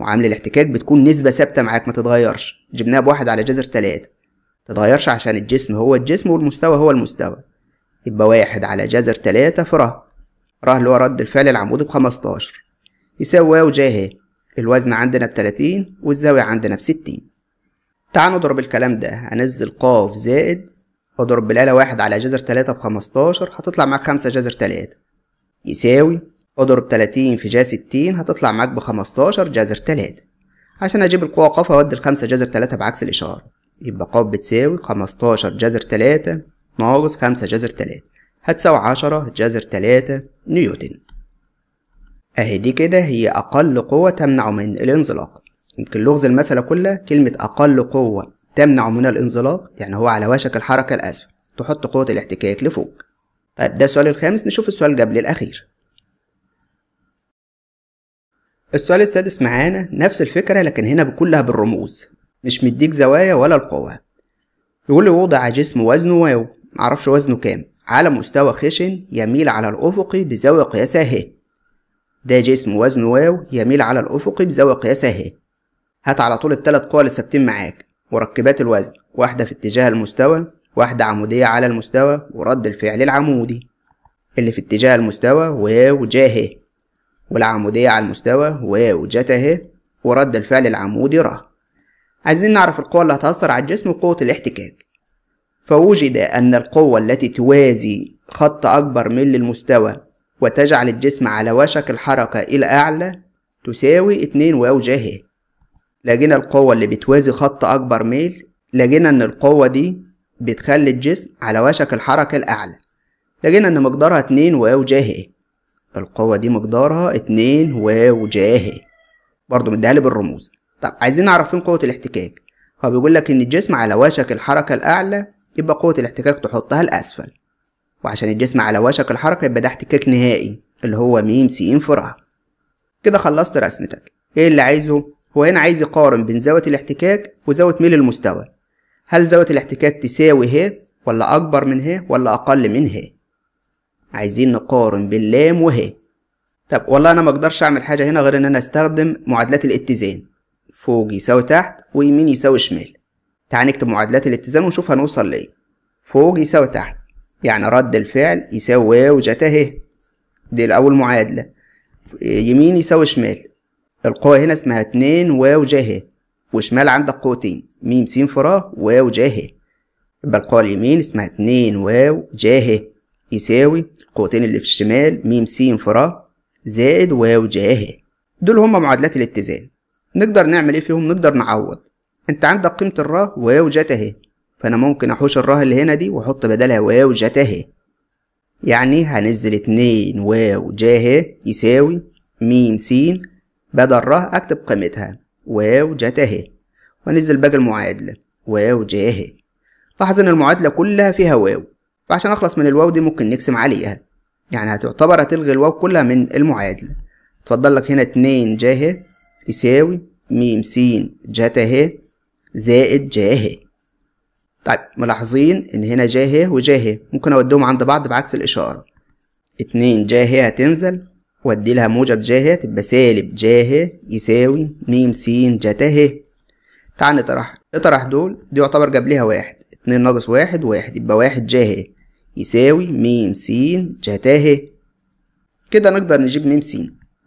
معامل الاحتكاك بتكون نسبه ثابته معاك ما تتغيرش جبناها بواحد على جذر تلاتة تتغيرش عشان الجسم هو الجسم والمستوى هو المستوى يبقى واحد على جذر تلاتة في ره ره اللي هو رد الفعل العمودي بخمستاشر يساوي واو جا ها الوزن عندنا بتلاتين والزاوية عندنا بستين تعال نضرب الكلام ده هنزل قاف زائد واضرب بالآلة واحد على جذر تلاتة بخمستاشر هتطلع معاك خمسة جذر تلاتة يساوي اضرب 30 في جا 60 هتطلع معاك ب 15 جذر 3 عشان اجيب القوة قاف اودي الخمسة جذر 3 بعكس الاشارة يبقى قاف بتساوي 15 جذر 3 ناقص 5 جذر 3 هتساوي 10 جذر 3 نيوتن اهي دي كده هي اقل قوة تمنع من الانزلاق يمكن لغز المسألة كلها كلمة اقل قوة تمنع من الانزلاق يعني هو على وشك الحركة الاسفل تحط قوة الاحتكاك لفوق طيب ده السؤال الخامس نشوف السؤال قبل الاخير السؤال السادس معانا نفس الفكرة لكن هنا كلها بالرموز مش مديك زوايا ولا القوة يقول لي وضع جسم وزنه واو معرفش وزنه كام على مستوى خشن يميل على الأفقي بزاوية قياسها ه ده جسم وزنه واو يميل على الأفقي بزاوية قياسها ه هات على طول التلات قوى اللي ثابتين معاك مركبات الوزن واحدة في اتجاه المستوى واحدة عمودية على المستوى ورد الفعل العمودي اللي في اتجاه المستوى واو جاه والعمودية على المستوى واو جتا ه ورد الفعل العمودي راه عايزين نعرف القوة اللي هتأثر على الجسم وقوة الاحتكاك فوجد أن القوة التي توازي خط أكبر من المستوى وتجعل الجسم على وشك الحركة إلى أعلى تساوي 2 واو ه لقينا القوة اللي بتوازي خط أكبر ميل لقينا إن القوة دي بتخلي الجسم على وشك الحركة الأعلى لقينا إن مقدارها 2 واو ه القوة دي مقدارها اتنين واو ه برضه مديها لي بالرموز طب عايزين نعرف فين قوة الاحتكاك هو بيقول لك إن الجسم على وشك الحركة الأعلى يبقى قوة الاحتكاك تحطها الأسفل وعشان الجسم على وشك الحركة يبقى ده احتكاك نهائي اللي هو ميم سين فرع كده خلصت رسمتك ايه اللي عايزه هو هنا عايز يقارن بين زاوية الاحتكاك وزاوية ميل المستوى هل زاوية الاحتكاك تساوي ه ولا أكبر من ه ولا أقل من ه عايزين نقارن بين لام وهي طب والله انا ما اقدرش اعمل حاجه هنا غير ان انا استخدم معادلات الاتزان فوق يساوي تحت ويمين يساوي شمال تعال نكتب معادلات الاتزان ونشوف هنوصل لايه فوق يساوي تحت يعني رد الفعل يساوي واو جتا هي دي الاول معادله يمين يساوي شمال القوة هنا اسمها اتنين واو جاه وشمال عندك قوتين ميم سين فراغ واو جاه يبقى القوة اليمين اسمها اتنين واو جاه يساوي القوتين اللي في الشمال م س ف را زائد واو ج ه دول هما معادلات الاتزان نقدر نعمل ايه فيهم نقدر نعوض انت عندك قيمة الرا واو جت ه فانا ممكن احوش الرا اللي هنا دي واحط بدلها واو جت ه يعني هنزل اتنين واو ج ه يساوي م س بدل راه اكتب قيمتها واو جت ه وانزل باقي المعادلة واو ج ه لاحظ ان المعادلة كلها فيها واو فعشان أخلص من الواو دي ممكن نقسم عليها يعني هتعتبر هتلغي الواو كلها من المعادلة تفضل لك هنا اتنين جاه يساوي ميم سين ه زائد جاه طيب ملاحظين ان هنا جاه وجاه ممكن اوديهم عند بعض بعكس الاشاره اتنين جاه هتنزل وادي لها موجب جاه تبقى سالب جاه يساوي ميم سين ه تعال نطرح اطرح دول دي يعتبر جاب ليها واحد اتنين ناقص واحد واحد يبقى واحد جه يساوي ميم جتا ه كده نقدر نجيب ميم س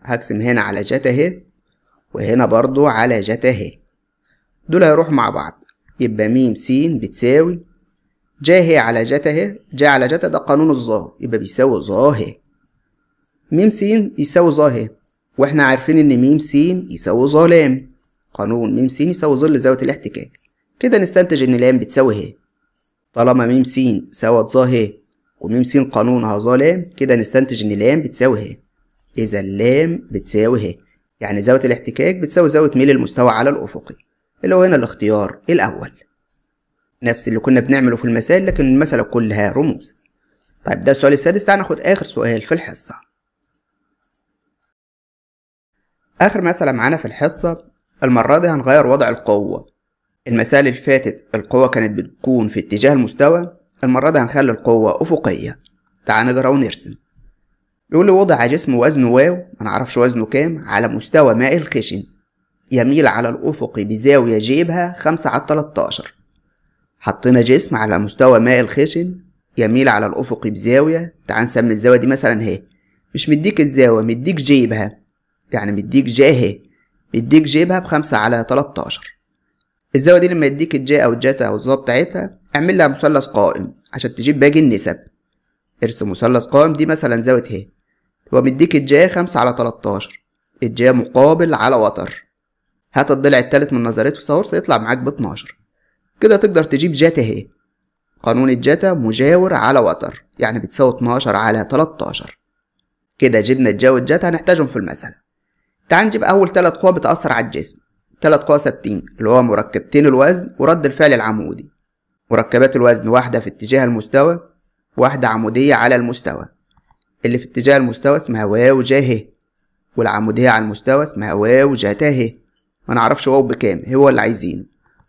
هقسم هنا على جتا ه وهنا برضو على جتا ه دول هيروحوا مع بعض يبقى ميم س بتساوي جا ه على جتا ه جا على جتا ده قانون الظا يبقى بيساوي ظا ه ميم س يساوي ظا ه واحنا عارفين ان ميم س يساوي لام قانون ميم س يساوي ظل زاوية الاحتكاك كده نستنتج ان لام بتساوي هي طالما م س ساوت ظا ه وم س قانونها ظ ل كده نستنتج ان لام بتساوي ه اذا لام بتساوي ه يعني زاوية الاحتكاك بتساوي زاوية ميل المستوى على الأفقي اللي هو هنا الاختيار الأول نفس اللي كنا بنعمله في المسائل لكن المسألة كلها رموز طيب ده السؤال السادس تعالى ناخد آخر سؤال في الحصة آخر مسألة معانا في الحصة المرة دي هنغير وضع القوة المسائل اللي فاتت القوة كانت بتكون في اتجاه المستوى المرة دي هنخلي القوة أفقية تعال نقرأ ونرسم بيقول لي وضع جسم وزنه واو منعرفش وزنه كام على مستوى ماء الخشن يميل على الأفق بزاوية جيبها خمسة على 13 حطينا جسم على مستوى ماء الخشن يميل على الأفق بزاوية تعال نسمي الزاوية دي مثلا هي مش مديك الزاوية مديك جيبها يعني مديك جاهي مديك جيبها بخمسة على تلاتاشر الزاوية دي لما يديك الجي أو الجتا أو الزاوية بتاعتها اعمل لها مثلث قائم عشان تجيب باقي النسب ارسم مثلث قائم دي مثلا زاوية ه تبقى مديك الجي خمسة على تلتاشر الجي مقابل على وتر هات الضلع التالت من نظرية فيثاغورس يطلع معاك 12 كده تقدر تجيب جتا ه قانون الجتا مجاور على وتر يعني بتساوي 12 على 13 كده جبنا الجا والجتا هنحتاجهم في المسألة تعال نجيب أول تلات قوى بتأثر على الجسم تلات قوى اللي هو مركبتين الوزن ورد الفعل العمودي مركبات الوزن واحدة في اتجاه المستوى واحدة عمودية على المستوى اللي في اتجاه المستوى اسمها واو جاهه والعمودية على المستوى اسمها واو جاته ما نعرفش واو بكام هو اللي عايزينه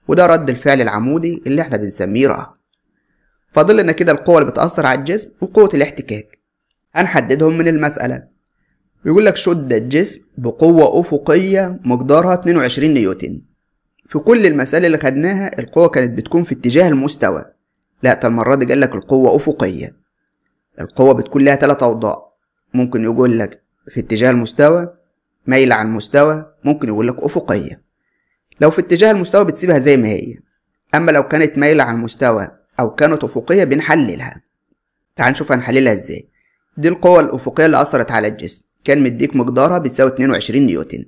وده رد الفعل العمودي اللي احنا بنسميه راه فاضل لنا كده القوة اللي بتأثر على الجسم وقوة الاحتكاك هنحددهم من المسألة بيقول لك شد الجسم بقوة أفقية مقدارها 22 نيوتن في كل المسائل اللي خدناها القوة كانت بتكون في اتجاه المستوى لا ده المرة دي قال لك القوة أفقية القوة بتكون لها تلات أوضاع ممكن يقول لك في اتجاه المستوى ميل عن المستوى ممكن يقول لك أفقية لو في اتجاه المستوى بتسيبها زي ما هي أما لو كانت مايلة عن المستوى أو كانت أفقية بنحللها تعال نشوف هنحللها ازاي دي القوة الأفقية اللي أثرت على الجسم كان مديك مقدارها بتساوي 22 نيوتن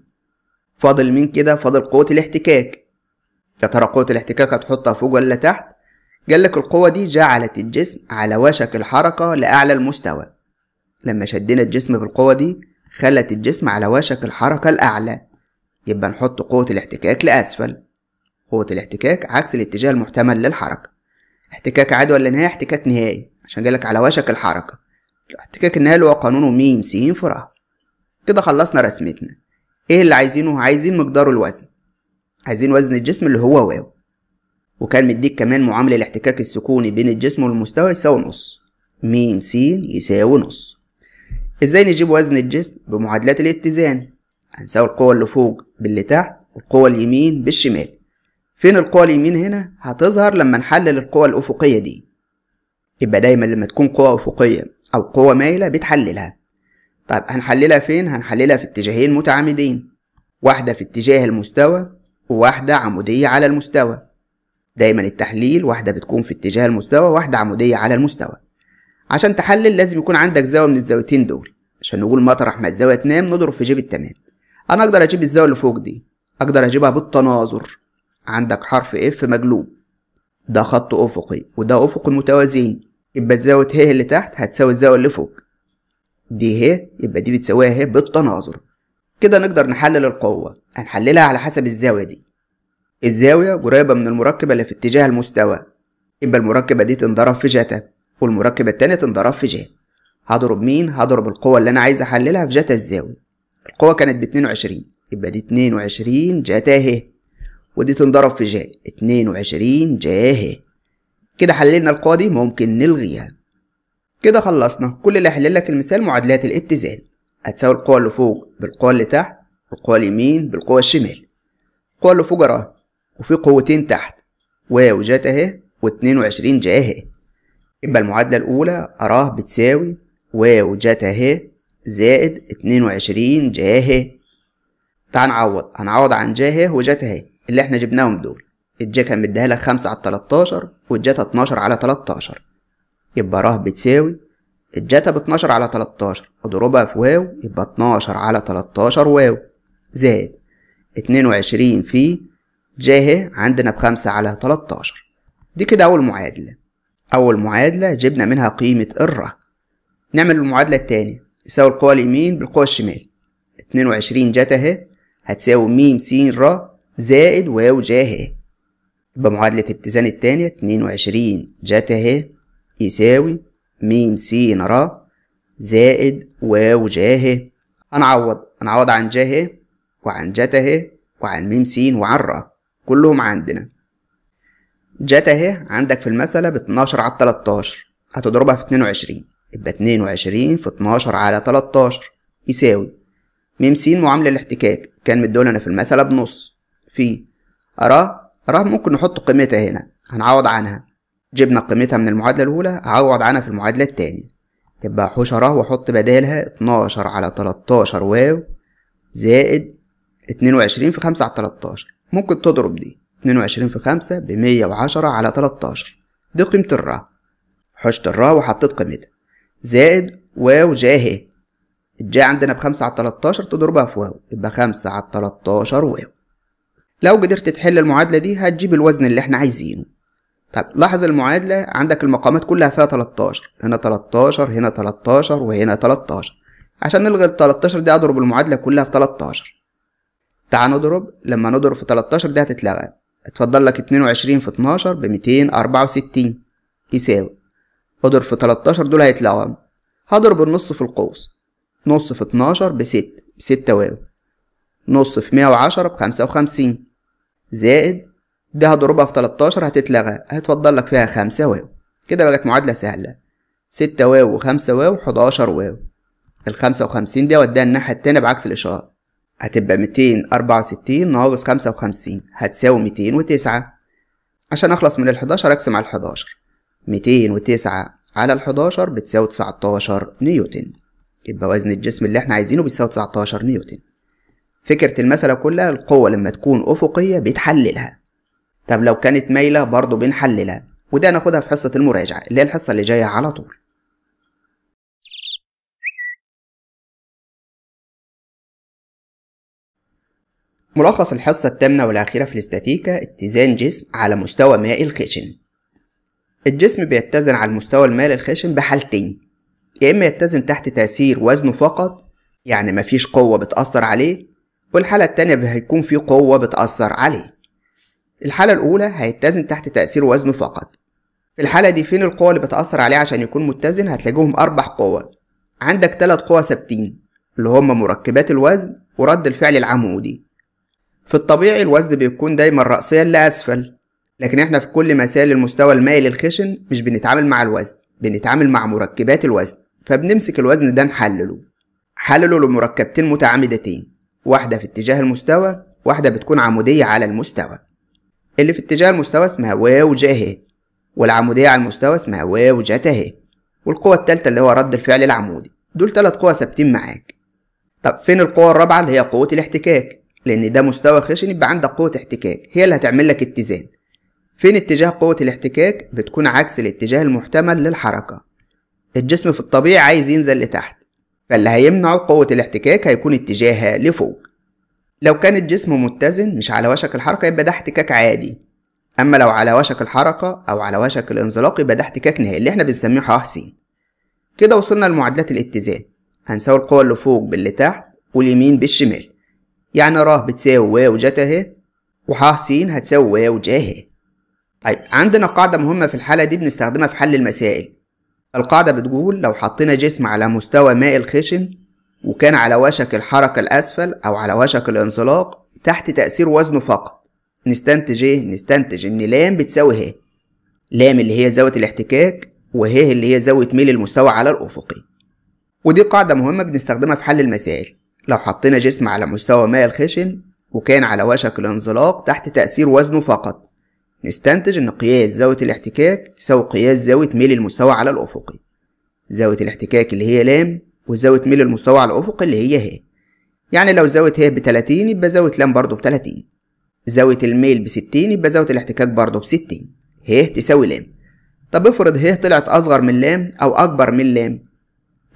فاضل مين كده فاضل قوة الاحتكاك يا ترى قوة الاحتكاك هتحطها فوق ولا تحت قال لك القوة دي جعلت الجسم على وشك الحركة لأعلى المستوى لما شدينا الجسم بالقوة دي خلت الجسم على وشك الحركة الأعلى يبقى نحط قوة الاحتكاك لأسفل قوة الاحتكاك عكس الاتجاه المحتمل للحركة احتكاك عادي ولا نهائي احتكاك نهائي عشان لك على وشك الحركة احتكاك النهائي هو قانونه ميم سين فراغ كده خلصنا رسمتنا ايه اللي عايزينه عايزين مقدار الوزن عايزين وزن الجسم اللي هو واو وكان مديك كمان معامل الاحتكاك السكوني بين الجسم والمستوى يساوي نص م س يساوي نص ازاي نجيب وزن الجسم بمعادلات الاتزان هنساوي القوة اللي فوق باللي تحت والقوة اليمين بالشمال فين القوة اليمين هنا هتظهر لما نحلل القوة الأفقية دي يبقى دايما لما تكون قوة أفقية أو قوة مايلة بتحللها طيب هنحللها فين؟ هنحللها في اتجاهين متعامدين واحدة في اتجاه المستوى وواحدة عمودية على المستوى دايما التحليل واحدة بتكون في اتجاه المستوى واحدة عمودية على المستوى عشان تحلل لازم يكون عندك زاوية من الزاويتين دول عشان نقول مطرح ما الزاوية تنام نضرب في جيب التمام أنا أقدر أجيب الزاوية اللي فوق دي أقدر أجيبها بالتناظر عندك حرف اف مجلوب ده خط أفقي وده أفق متوازيين يبقى الزاوية هي اللي تحت هتساوي الزاوية اللي فوق دي هي يبقى دي بتساويها هي بالتناظر كده نقدر نحلل القوة هنحللها على حسب الزاوية دي الزاوية قريبة من المركبة اللي في اتجاه المستوى يبقى المركبة دي تنضرب في جتا والمركبة التانية تنضرب في جتا هضرب مين؟ هضرب القوة اللي أنا عايز أحللها في جتا الزاوية القوة كانت باتنين وعشرين يبقى دي اتنين وعشرين جتا ه ودي تنضرب في ج اتنين وعشرين جا ه كده حللنا القوة دي ممكن نلغيها كده خلصنا كل اللي هحل لك المثال معادلات الاتزان هتساوي القوة اللي فوق بالقوة اللي تحت القوى اليمين بالقوة الشمال القوة اللي فوق اهي وفي قوتين تحت واو جت اهي و22 جا اهي يبقى المعادلة الأولى أراه بتساوي واو جت اهي زائد 22 جا اهي تعال نعوض هنعوض عن جا اهي وجت اهي اللي احنا جبناهم دول الجا كان مديها لك 5 على 13 والجاتا 12 على 13 يبقى راه بتساوي ب باتناشر على 13 اضربها في واو يبقى اتناشر على 13 واو زائد اتنين وعشرين في جاه عندنا بخمسة على 13 دي كده أول معادلة أول معادلة جبنا منها قيمة الرا نعمل المعادلة التانية يساوي القوى اليمين بالقوى الشمال اتنين وعشرين جاتا ه هتساوي ميم س را زائد واو جاه يبقى معادلة اتزان التانية اتنين وعشرين جاتا ه يساوي ميم س را زائد واو جاه هنعوض هنعوض عن جاه وعن جته وعن ميم س وعن را كلهم عندنا جته عندك في المسألة ب 12 على 13 هتضربها في 22 يبقى 22 في 12 على 13 يساوي ميم س معاملة الاحتكاك كان مدولنا في المسألة بنص في را را ممكن نحط قيمتها هنا هنعوض عنها جبنا قيمتها من المعادلة الأولى هعوض عنها في المعادلة التانية يبقى حشرة وأحط بدالها اتناشر على تلاتاشر واو زائد اتنين وعشرين في خمسة على تلاتاشر ممكن تضرب دي اتنين وعشرين في خمسة بمية وعشرة على تلاتاشر دي قيمة الرا حشت الرا وحطيت قيمتها زائد واو جا اهي الجا عندنا بخمسة على تلاتاشر تضربها في واو يبقى خمسة على تلاتاشر واو لو قدرت تحل المعادلة دي هتجيب الوزن اللي احنا عايزينه طب لاحظ المعادلة عندك المقامات كلها فيها 13 هنا 13 هنا 13 وهنا 13 عشان نلغي ال 13 دي اضرب المعادلة كلها في 13 تعال نضرب لما نضرب في 13 دي هتتلغى اتفضل لك 22 في 12 ب 264 يساوي اضرب في 13 دول هيتلغوا هضرب النص في القوس نص في 12 ب 6 ب 6 واو نص في 110 ب 55 زائد دي هضربها في 13 هتتلغى هتفضل لك فيها خمسة واو كده بقت معادلة سهلة ستة واو وخمسة واو حداشر واو الخمسة وخمسين دي وديها الناحية التانية بعكس الإشارة هتبقى ميتين أربعة وستين ناقص خمسة وخمسين هتساوي ميتين وتسعة عشان أخلص من الحداشر أقسم على الحداشر ميتين وتسعة على الحداشر بتساوي تسعتاشر نيوتن يبقى وزن الجسم اللي احنا عايزينه بيساوي تسعتاشر نيوتن فكرة المسألة كلها القوة لما تكون أفقية بتحللها طب لو كانت مايلة برضه بنحللها وده هناخدها في حصة المراجعة اللي هي الحصة اللي جاية على طول ملخص الحصة الثامنة والأخيرة في الاستاتيكا اتزان جسم على مستوى ماء الخشن الجسم بيتزن على المستوى الماء الخشن بحالتين يا إما يتزن تحت تأثير وزنه فقط يعني مفيش قوة بتأثر عليه والحالة التانية هيكون في قوة بتأثر عليه الحالة الأولى هيتزن تحت تأثير وزنه فقط في الحالة دي فين القوة اللي بتأثر عليه عشان يكون متزن هتلاقيهم أربع قوى عندك تلات قوى ثابتين اللي هما مركبات الوزن ورد الفعل العمودي في الطبيعي الوزن بيكون دايما رأسيا لأسفل لكن احنا في كل مسائل المستوى المائل الخشن مش بنتعامل مع الوزن بنتعامل مع مركبات الوزن فبنمسك الوزن ده نحلله حلله لمركبتين متعامدتين واحدة في اتجاه المستوى واحدة بتكون عمودية على المستوى اللي في اتجاه المستوى اسمها واو جاهه والعمودية على المستوى اسمها واو جته والقوة التالتة اللي هو رد الفعل العمودي دول تلات قوى ثابتين معاك طب فين القوة الرابعة اللي هي قوة الاحتكاك لأن ده مستوى خشن يبقى عندك قوة احتكاك هي اللي هتعمل لك اتزان فين اتجاه قوة الاحتكاك بتكون عكس الاتجاه المحتمل للحركة الجسم في الطبيعي عايز ينزل لتحت فاللي هيمنعه قوة الاحتكاك هيكون اتجاهها لفوق لو كان الجسم متزن مش على وشك الحركة يبقى ده احتكاك عادي أما لو على وشك الحركة أو على وشك الانزلاق يبقى ده احتكاك نهائي اللي احنا بنسميه ح س كده وصلنا لمعادلات الاتزان هنساوي القوة اللي فوق باللي تحت واليمين بالشمال يعني راه بتساوي واو جتا اهي وح س هتساوي واو جا اهي طيب عندنا قاعدة مهمة في الحالة دي بنستخدمها في حل المسائل القاعدة بتقول لو حطينا جسم على مستوى ماء الخشن وكان على وشك الحركة الأسفل أو على وشك الانزلاق تحت تأثير وزنه فقط نستنتج إيه؟ نستنتج إن لام بتساوي ه لام اللي هي زاوية الاحتكاك وه اللي هي زاوية ميل المستوى على الأفقي ودي قاعدة مهمة بنستخدمها في حل المسائل لو حطينا جسم على مستوى ماء الخشن وكان على وشك الانزلاق تحت تأثير وزنه فقط نستنتج إن قياس زاوية الاحتكاك تساوي قياس زاوية ميل المستوى على الأفقي زاوية الاحتكاك اللي هي لام وزاوية ميل المستوى على الأفق اللي هي ه يعني لو زاوية ه بتلاتين يبقى زاوية لام برضه بتلاتين زاوية الميل بستين يبقى زاوية الاحتكاك برضه بستين ه تساوي لام طب افرض ه طلعت أصغر من لام أو أكبر من لام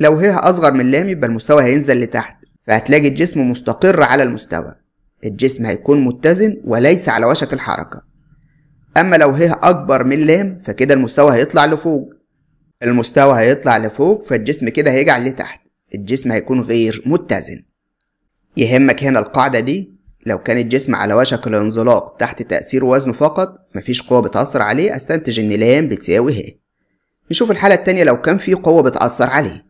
لو ه أصغر من لام يبقى المستوى هينزل لتحت فهتلاقي الجسم مستقر على المستوى الجسم هيكون متزن وليس على وشك الحركة أما لو ه أكبر من لام فكده المستوى هيطلع لفوق المستوى هيطلع لفوق فالجسم كده هيجعل لتحت الجسم هيكون غير متزن يهمك هنا القاعدة دي لو كان الجسم على وشك الانزلاق تحت تأثير وزنه فقط مفيش قوة بتأثر عليه أستنتج إن لام بتساوي ه نشوف الحالة التانية لو كان في قوة بتأثر عليه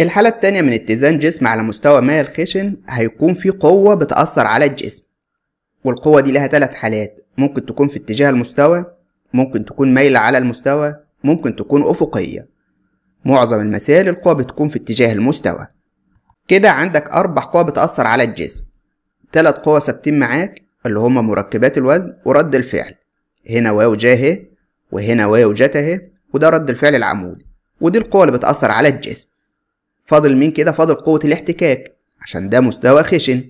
الحالة التانية من اتزان جسم على مستوى ما الخشن هيكون في قوة بتأثر على الجسم والقوة دي لها تلات حالات ممكن تكون في اتجاه المستوى ممكن تكون مايلة على المستوى ممكن تكون أفقية معظم المسائل القوة بتكون في اتجاه المستوى كده عندك أربع قوى بتأثر على الجسم تلات قوى ثابتين معاك اللي هما مركبات الوزن ورد الفعل هنا واو جاهي وهنا واو جتهي وده رد الفعل العمودي ودي القوة اللي بتأثر على الجسم فاضل مين كده فاضل قوة الاحتكاك عشان ده مستوى خشن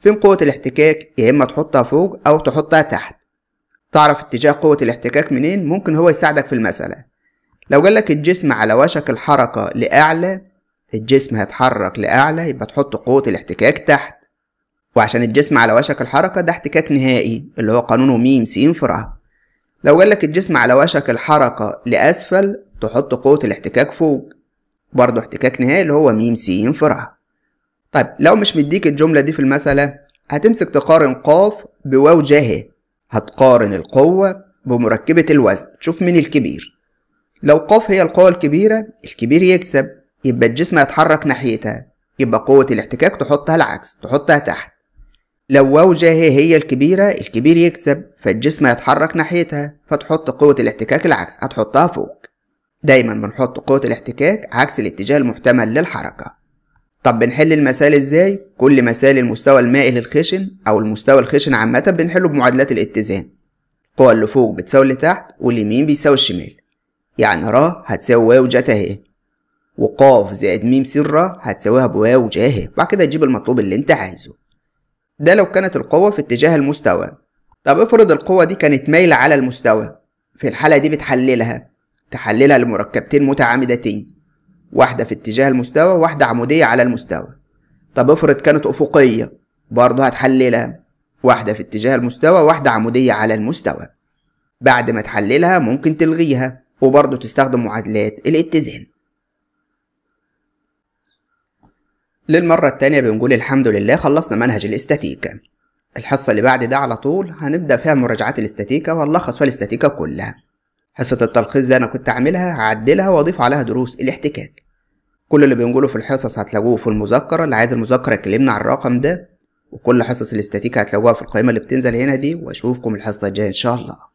فين قوة الاحتكاك يا إما تحطها فوق أو تحطها تحت تعرف اتجاه قوة الاحتكاك منين ممكن هو يساعدك في المسألة لو جالك الجسم على وشك الحركة لأعلى الجسم هيتحرك لأعلى يبقى تحط قوة الاحتكاك تحت وعشان الجسم على وشك الحركة ده احتكاك نهائي اللي هو قانونه ميم سين فرع لو جالك الجسم على وشك الحركة لأسفل تحط قوة الاحتكاك فوق برضه احتكاك نهائي اللي هو ميم سين فرع طيب لو مش مديك الجملة دي في المسألة هتمسك تقارن قاف بواو جاهي هتقارن القوة بمركبة الوزن تشوف مين الكبير لو قاف هي القوة الكبيرة الكبير يكسب يبقى الجسم هيتحرك ناحيتها يبقى قوة الاحتكاك تحطها العكس تحطها تحت لو واو جاهي هي الكبيرة الكبير يكسب فالجسم هيتحرك ناحيتها فتحط قوة الاحتكاك العكس هتحطها فوق دايما بنحط قوة الاحتكاك عكس الاتجاه المحتمل للحركة طب بنحل المسائل ازاي؟ كل مسائل المستوى المائل الخشن أو المستوى الخشن عامة بنحله بمعادلات الاتزان قوة اللي فوق بتساوي اللي تحت واليمين بيساوي الشمال يعني را هتساوي واو جت اهي وقاف زائد ميم س را هتساويها بواو جا اهي بعد كده تجيب المطلوب اللي انت عايزه ده لو كانت القوة في اتجاه المستوى طب افرض القوة دي كانت مايلة على المستوى في الحالة دي بتحللها تحللها لمركبتين متعامدتين واحدة في اتجاه المستوى واحدة عمودية على المستوى طب افرض كانت أفقية برضه هتحللها واحدة في اتجاه المستوى واحدة عمودية على المستوى بعد ما تحللها ممكن تلغيها وبرضه تستخدم معادلات الاتزان للمرة التانية بنقول الحمد لله خلصنا منهج الاستاتيكا الحصة اللي بعد ده على طول هنبدأ فيها مراجعات الاستاتيكا وهنلخص فيها الاستاتيكا كلها حصة التلخيص ده أنا كنت أعملها هعدلها وأضيف عليها دروس الاحتكاك كل اللي بنقوله في الحصص هتلاقوه في المذكرة اللي عايز المذكرة يكلمنا على الرقم ده وكل حصص الاستاتيكا هتلاقوها في القائمة اللي بتنزل هنا دي وأشوفكم الحصة الجاية إن شاء الله